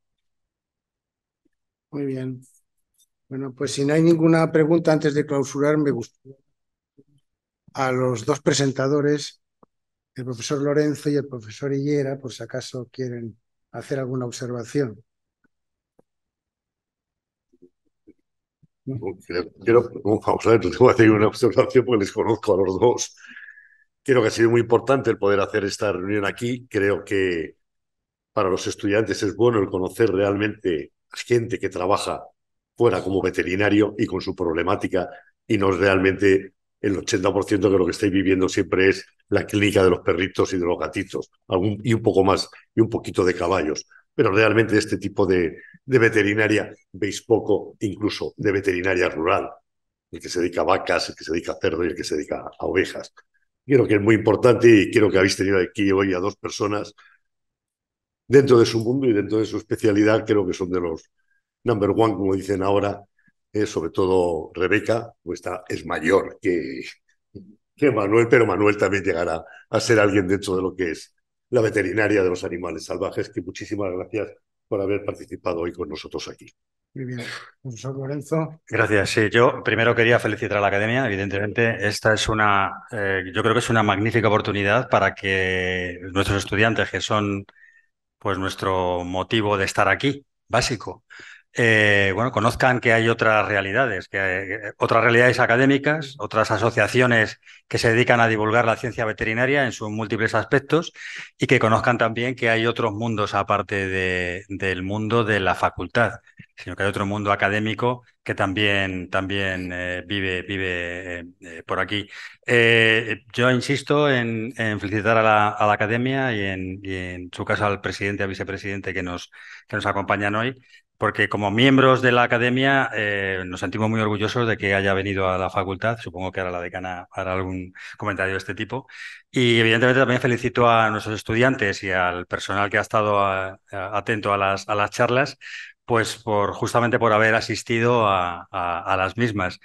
Muy bien. Bueno, pues si no hay ninguna pregunta antes de clausurar, me gustaría a los dos presentadores, el profesor Lorenzo y el profesor Higuera, por si acaso quieren hacer alguna observación. Quiero, vamos a ver, tengo *laughs* hacer una observación porque les conozco a los dos. Creo que ha sido muy importante el poder hacer esta reunión aquí. Creo que para los estudiantes es bueno el conocer realmente a gente que trabaja fuera como veterinario y con su problemática y no realmente el 80% de lo que estáis viviendo siempre es la clínica de los perritos y de los gatitos, y un poco más, y un poquito de caballos. Pero realmente este tipo de, veterinaria veis poco, incluso de veterinaria rural, el que se dedica a vacas, el que se dedica a cerdo y el que se dedica a ovejas. Creo que es muy importante y creo que habéis tenido aquí hoy a dos personas dentro de su mundo y dentro de su especialidad, creo que son de los number one, como dicen ahora, eh, sobre todo Rebeca, pues es mayor que, que Manuel, pero Manuel también llegará a ser alguien dentro de lo que es la veterinaria de los animales salvajes, que muchísimas gracias por haber participado hoy con nosotros aquí. Muy bien. Profesor Lorenzo. Gracias. Sí, yo primero quería felicitar a la academia. Evidentemente, esta es una, eh, yo creo que es una magnífica oportunidad para que nuestros estudiantes, que son pues nuestro motivo de estar aquí, básico, eh, bueno, conozcan que hay otras realidades, que eh, otras realidades académicas, otras asociaciones que se dedican a divulgar la ciencia veterinaria en sus múltiples aspectos y que conozcan también que hay otros mundos aparte del mundo de la facultad, sino que hay otro mundo académico que también, también eh, vive, vive por aquí. yo insisto en, felicitar a la, academia y en, su caso al presidente, al vicepresidente que nos, que nos acompañan hoy porque como miembros de la academia eh, nos sentimos muy orgullosos de que haya venido a la facultad. Supongo que ahora la decana hará algún comentario de este tipo. Y evidentemente también felicito a nuestros estudiantes y al personal que ha estado atento a las, charlas, pues por justamente por haber asistido a, las mismas.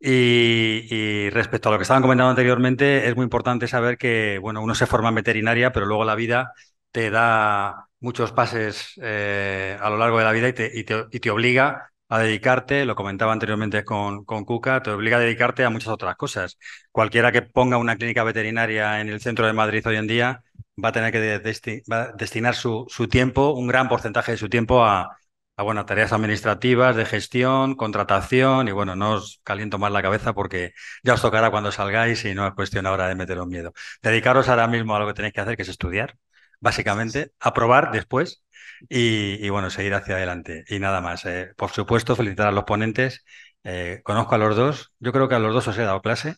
Y, respecto a lo que estaban comentando anteriormente, es muy importante saber que, bueno, uno se forma en veterinaria, pero luego la vida te da muchos pases eh, a lo largo de la vida y te, y te, obliga a dedicarte, lo comentaba anteriormente con, con, Cuca, te obliga a dedicarte a muchas otras cosas. Cualquiera que ponga una clínica veterinaria en el centro de Madrid hoy en día va a tener que destinar su, su, tiempo, un gran porcentaje de su tiempo a, a tareas administrativas, de gestión, contratación y bueno, no os caliento más la cabeza porque ya os tocará cuando salgáis y no es cuestión ahora de meteros miedo. Dedicaros ahora mismo a lo que tenéis que hacer, que es estudiar básicamente, aprobar después y, bueno, seguir hacia adelante. Y nada más. Eh. por supuesto, felicitar a los ponentes. Eh, conozco a los dos. Yo creo que a los dos os he dado clase.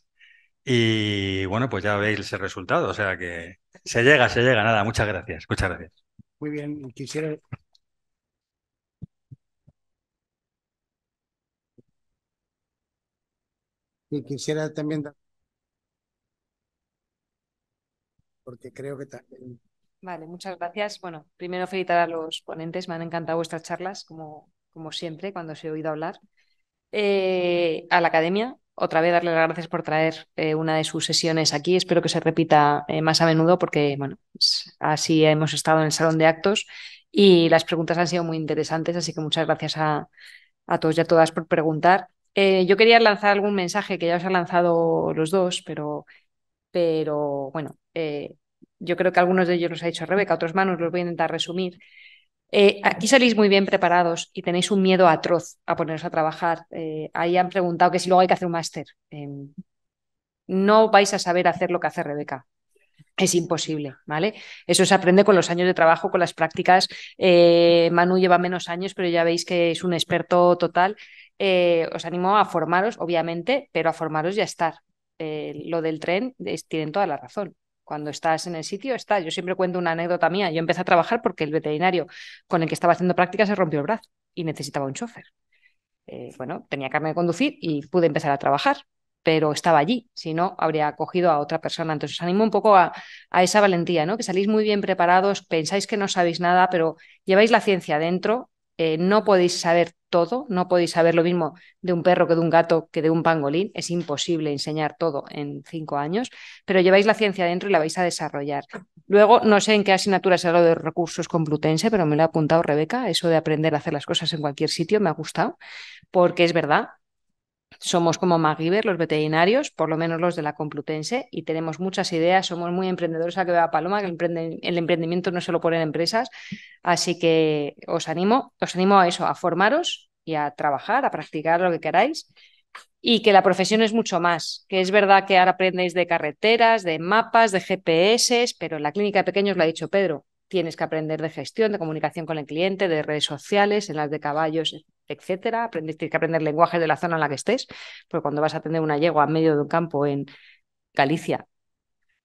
Y bueno, pues ya veis el resultado. O sea que se llega, se llega. Nada, muchas gracias. Muchas gracias. Muy bien. Quisiera. Y quisiera también Porque creo que también Vale, muchas gracias. Bueno, primero felicitar a los ponentes, me han encantado vuestras charlas, como, como siempre, cuando os he oído hablar. Eh, a la academia, otra vez darle las gracias por traer eh, una de sus sesiones aquí. Espero que se repita eh, más a menudo porque, bueno, así hemos estado en el salón de actos y las preguntas han sido muy interesantes, así que muchas gracias a, a todos y a todas por preguntar. yo quería lanzar algún mensaje que ya os han lanzado los dos, pero, pero bueno, eh, yo creo que algunos de ellos los ha dicho Rebeca, otros manos los voy a intentar resumir. Eh, aquí salís muy bien preparados y tenéis un miedo atroz a poneros a trabajar. Eh, ahí han preguntado que si luego hay que hacer un máster. Eh, no vais a saber hacer lo que hace Rebeca. Es imposible, ¿vale? Eso se aprende con los años de trabajo, con las prácticas. Manu lleva menos años, pero ya veis que es un experto total. os animo a formaros, obviamente, pero a formaros y a estar. lo del tren tienen toda la razón. Cuando estás en el sitio, está. Yo siempre cuento una anécdota mía. Yo empecé a trabajar porque el veterinario con el que estaba haciendo prácticas se rompió el brazo y necesitaba un chofer. Eh, bueno, tenía carne de conducir y pude empezar a trabajar, pero estaba allí. Si no, habría cogido a otra persona. Entonces, os animo un poco a, esa valentía, ¿no? Que salís muy bien preparados, pensáis que no sabéis nada, pero lleváis la ciencia adentro, eh, no podéis saber todo, no podéis saber lo mismo de un perro que de un gato que de un pangolín, es imposible enseñar todo en cinco años, pero lleváis la ciencia dentro y la vais a desarrollar. Luego, no sé en qué asignatura ha lo de recursos complutense, pero me lo ha apuntado Rebeca, eso de aprender a hacer las cosas en cualquier sitio, me ha gustado, porque es verdad, somos como MacGyver, los veterinarios, por lo menos los de la Complutense, y tenemos muchas ideas, somos muy emprendedores a que vea Paloma, que el, emprendimiento, no se lo ponen empresas, así que os animo, os animo a eso, a formaros y a trabajar, a practicar lo que queráis, y que la profesión es mucho más, que es verdad que ahora aprendéis de carreteras, de mapas, de GPS, pero en la clínica de pequeños lo ha dicho Pedro, tienes que aprender de gestión, de comunicación con el cliente, de redes sociales, en las de caballos, etcétera. tienes que aprender lenguajes de la zona en la que estés, porque cuando vas a atender una yegua en medio de un campo en Galicia,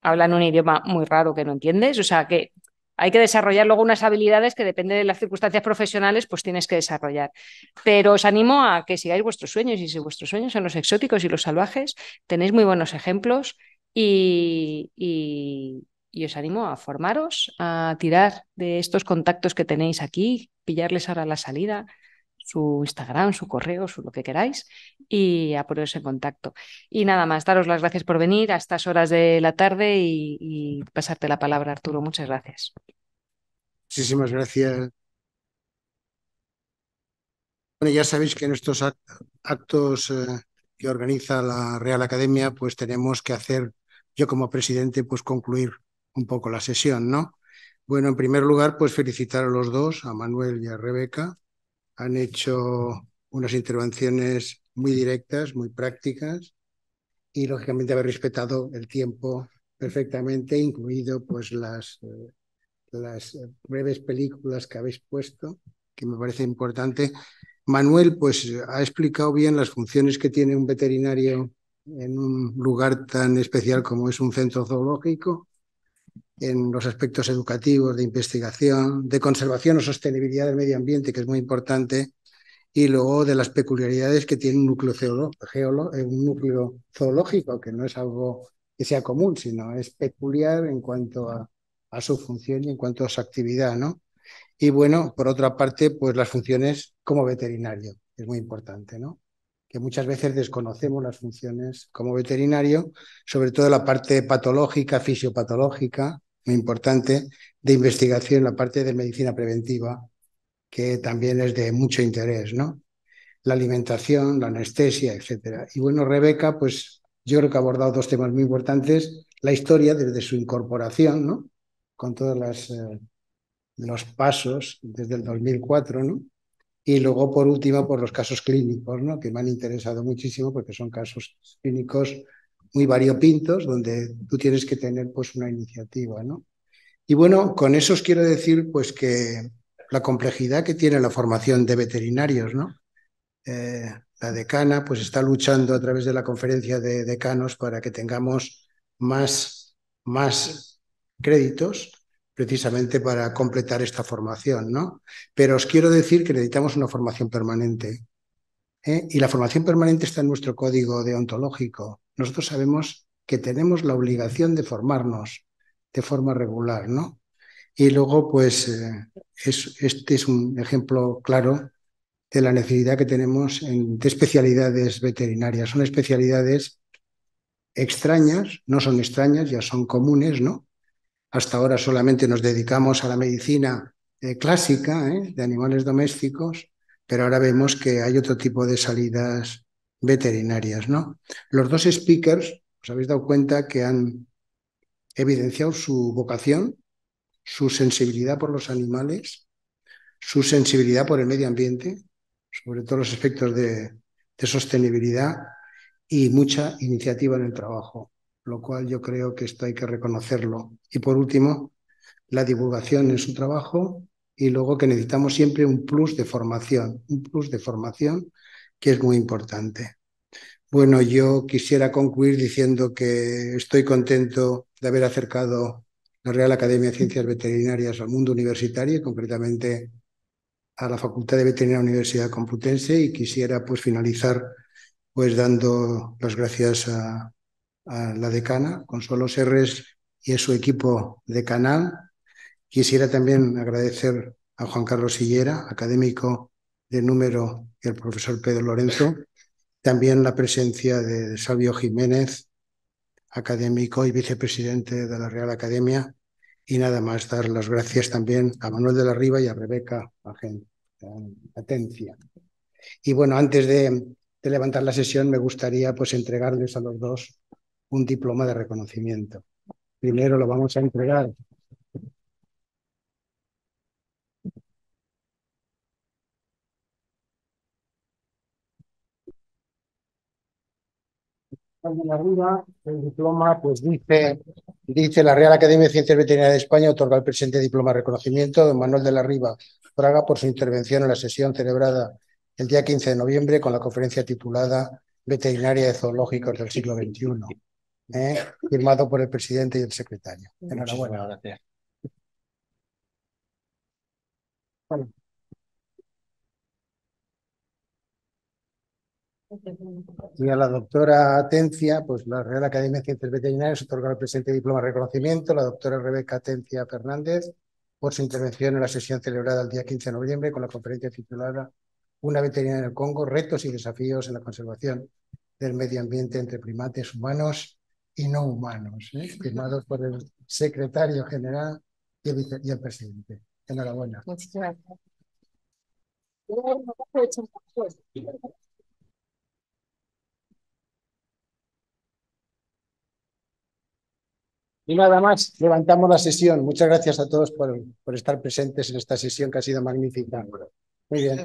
hablan un idioma muy raro que no entiendes. O sea que hay que desarrollar luego unas habilidades que depende de las circunstancias profesionales, pues tienes que desarrollar. Pero os animo a que sigáis vuestros sueños y si vuestros sueños son los exóticos y los salvajes, tenéis muy buenos ejemplos y, y os animo a formaros, a tirar de estos contactos que tenéis aquí, pillarles ahora la salida, su Instagram, su correo, su lo que queráis y a poneros en contacto. Y nada más, daros las gracias por venir a estas horas de la tarde y, pasarte la palabra, Arturo. Muchas gracias. Muchísimas gracias. Bueno, ya sabéis que en estos actos eh, que organiza la Real Academia, pues tenemos que hacer, yo como presidente, pues concluir un poco la sesión, ¿no? Bueno, en primer lugar, pues felicitar a los dos, a Manuel y a Rebeca. Han hecho unas intervenciones muy directas, muy prácticas y lógicamente haber respetado el tiempo perfectamente, incluido pues las, eh, las breves películas que habéis puesto, que me parece importante. Manuel pues ha explicado bien las funciones que tiene un veterinario en un lugar tan especial como es un centro zoológico en los aspectos educativos, de investigación, de conservación o sostenibilidad del medio ambiente, que es muy importante, y luego de las peculiaridades que tiene un núcleo, eh, un núcleo zoológico, que no es algo que sea común, sino es peculiar en cuanto a, su función y en cuanto a su actividad, ¿no? Y bueno, por otra parte, pues las funciones como veterinario, que es muy importante, ¿no? Que muchas veces desconocemos las funciones como veterinario, sobre todo la parte patológica, fisiopatológica, muy importante de investigación en la parte de medicina preventiva, que también es de mucho interés, ¿no? La alimentación, la anestesia, etcétera. Y bueno, Rebeca, pues yo creo que ha abordado dos temas muy importantes. La historia desde su incorporación, ¿no? Con todos las, eh, los pasos desde el 2004, ¿no? Y luego, por último, por los casos clínicos, ¿no? Que me han interesado muchísimo porque son casos clínicos muy variopintos donde tú tienes que tener pues una iniciativa, ¿no? Y bueno, con eso os quiero decir pues que la complejidad que tiene la formación de veterinarios, ¿no? Eh, la decana pues está luchando a través de la conferencia de decanos para que tengamos más, más créditos precisamente para completar esta formación, ¿no? Pero os quiero decir que necesitamos una formación permanente. ¿eh? Y la formación permanente está en nuestro código deontológico nosotros sabemos que tenemos la obligación de formarnos de forma regular, ¿no? Y luego, pues, eh, este es un ejemplo claro de la necesidad que tenemos de especialidades veterinarias. Son especialidades extrañas, no son extrañas, ya son comunes, ¿no? Hasta ahora solamente nos dedicamos a la medicina eh, clásica ¿eh? de animales domésticos, pero ahora vemos que hay otro tipo de salidas veterinarias. ¿no? Los dos speakers, os habéis dado cuenta que han evidenciado su vocación, su sensibilidad por los animales, su sensibilidad por el medio ambiente, sobre todo los efectos de, de sostenibilidad y mucha iniciativa en el trabajo, lo cual yo creo que esto hay que reconocerlo. Y por último, la divulgación en su trabajo y luego que necesitamos siempre un plus de formación, un plus de formación que es muy importante. Bueno, yo quisiera concluir diciendo que estoy contento de haber acercado la Real Academia de Ciencias Veterinarias al mundo universitario, concretamente a la Facultad de Veterinaria de la Universidad Complutense, y quisiera pues finalizar pues dando las gracias a, la decana, Consuelo Serres, y a su equipo de canal. Quisiera también agradecer a Juan Carlos Sillera, académico de número el profesor Pedro Lorenzo. También la presencia de Salvio Jiménez, académico y vicepresidente de la Real Academia. Y nada más, dar las gracias también a Manuel de la Riva y a Rebeca Atencia. Y bueno, antes de, de levantar la sesión, me gustaría pues entregarles a los dos un diploma de reconocimiento. Primero lo vamos a entregar el diploma, pues dice, dice la Real Academia de Ciencias Veterinarias de España otorga el presente diploma de reconocimiento a don Manuel de la Riva Fraga por su intervención en la sesión celebrada el día 15 de noviembre con la conferencia titulada Veterinaria de Zoológicos del siglo XXI, ¿eh? firmado por el presidente y el secretario. Enhorabuena. bueno, gracias. Y a la doctora Atencia, pues la Real Academia de Ciencias Veterinarias otorga el presente diploma de reconocimiento, la doctora Rebeca Atencia Fernández, por su intervención en la sesión celebrada el día 15 de noviembre con la conferencia titulada Una veterinaria en el Congo, retos y desafíos en la conservación del medio ambiente entre primates humanos y no humanos, ¿eh? firmados por el secretario general y el, presidente. Enhorabuena. Muchísimas gracias. Y nada más, levantamos la sesión. Muchas gracias a todos por, estar presentes en esta sesión que ha sido magnífica. Muy bien.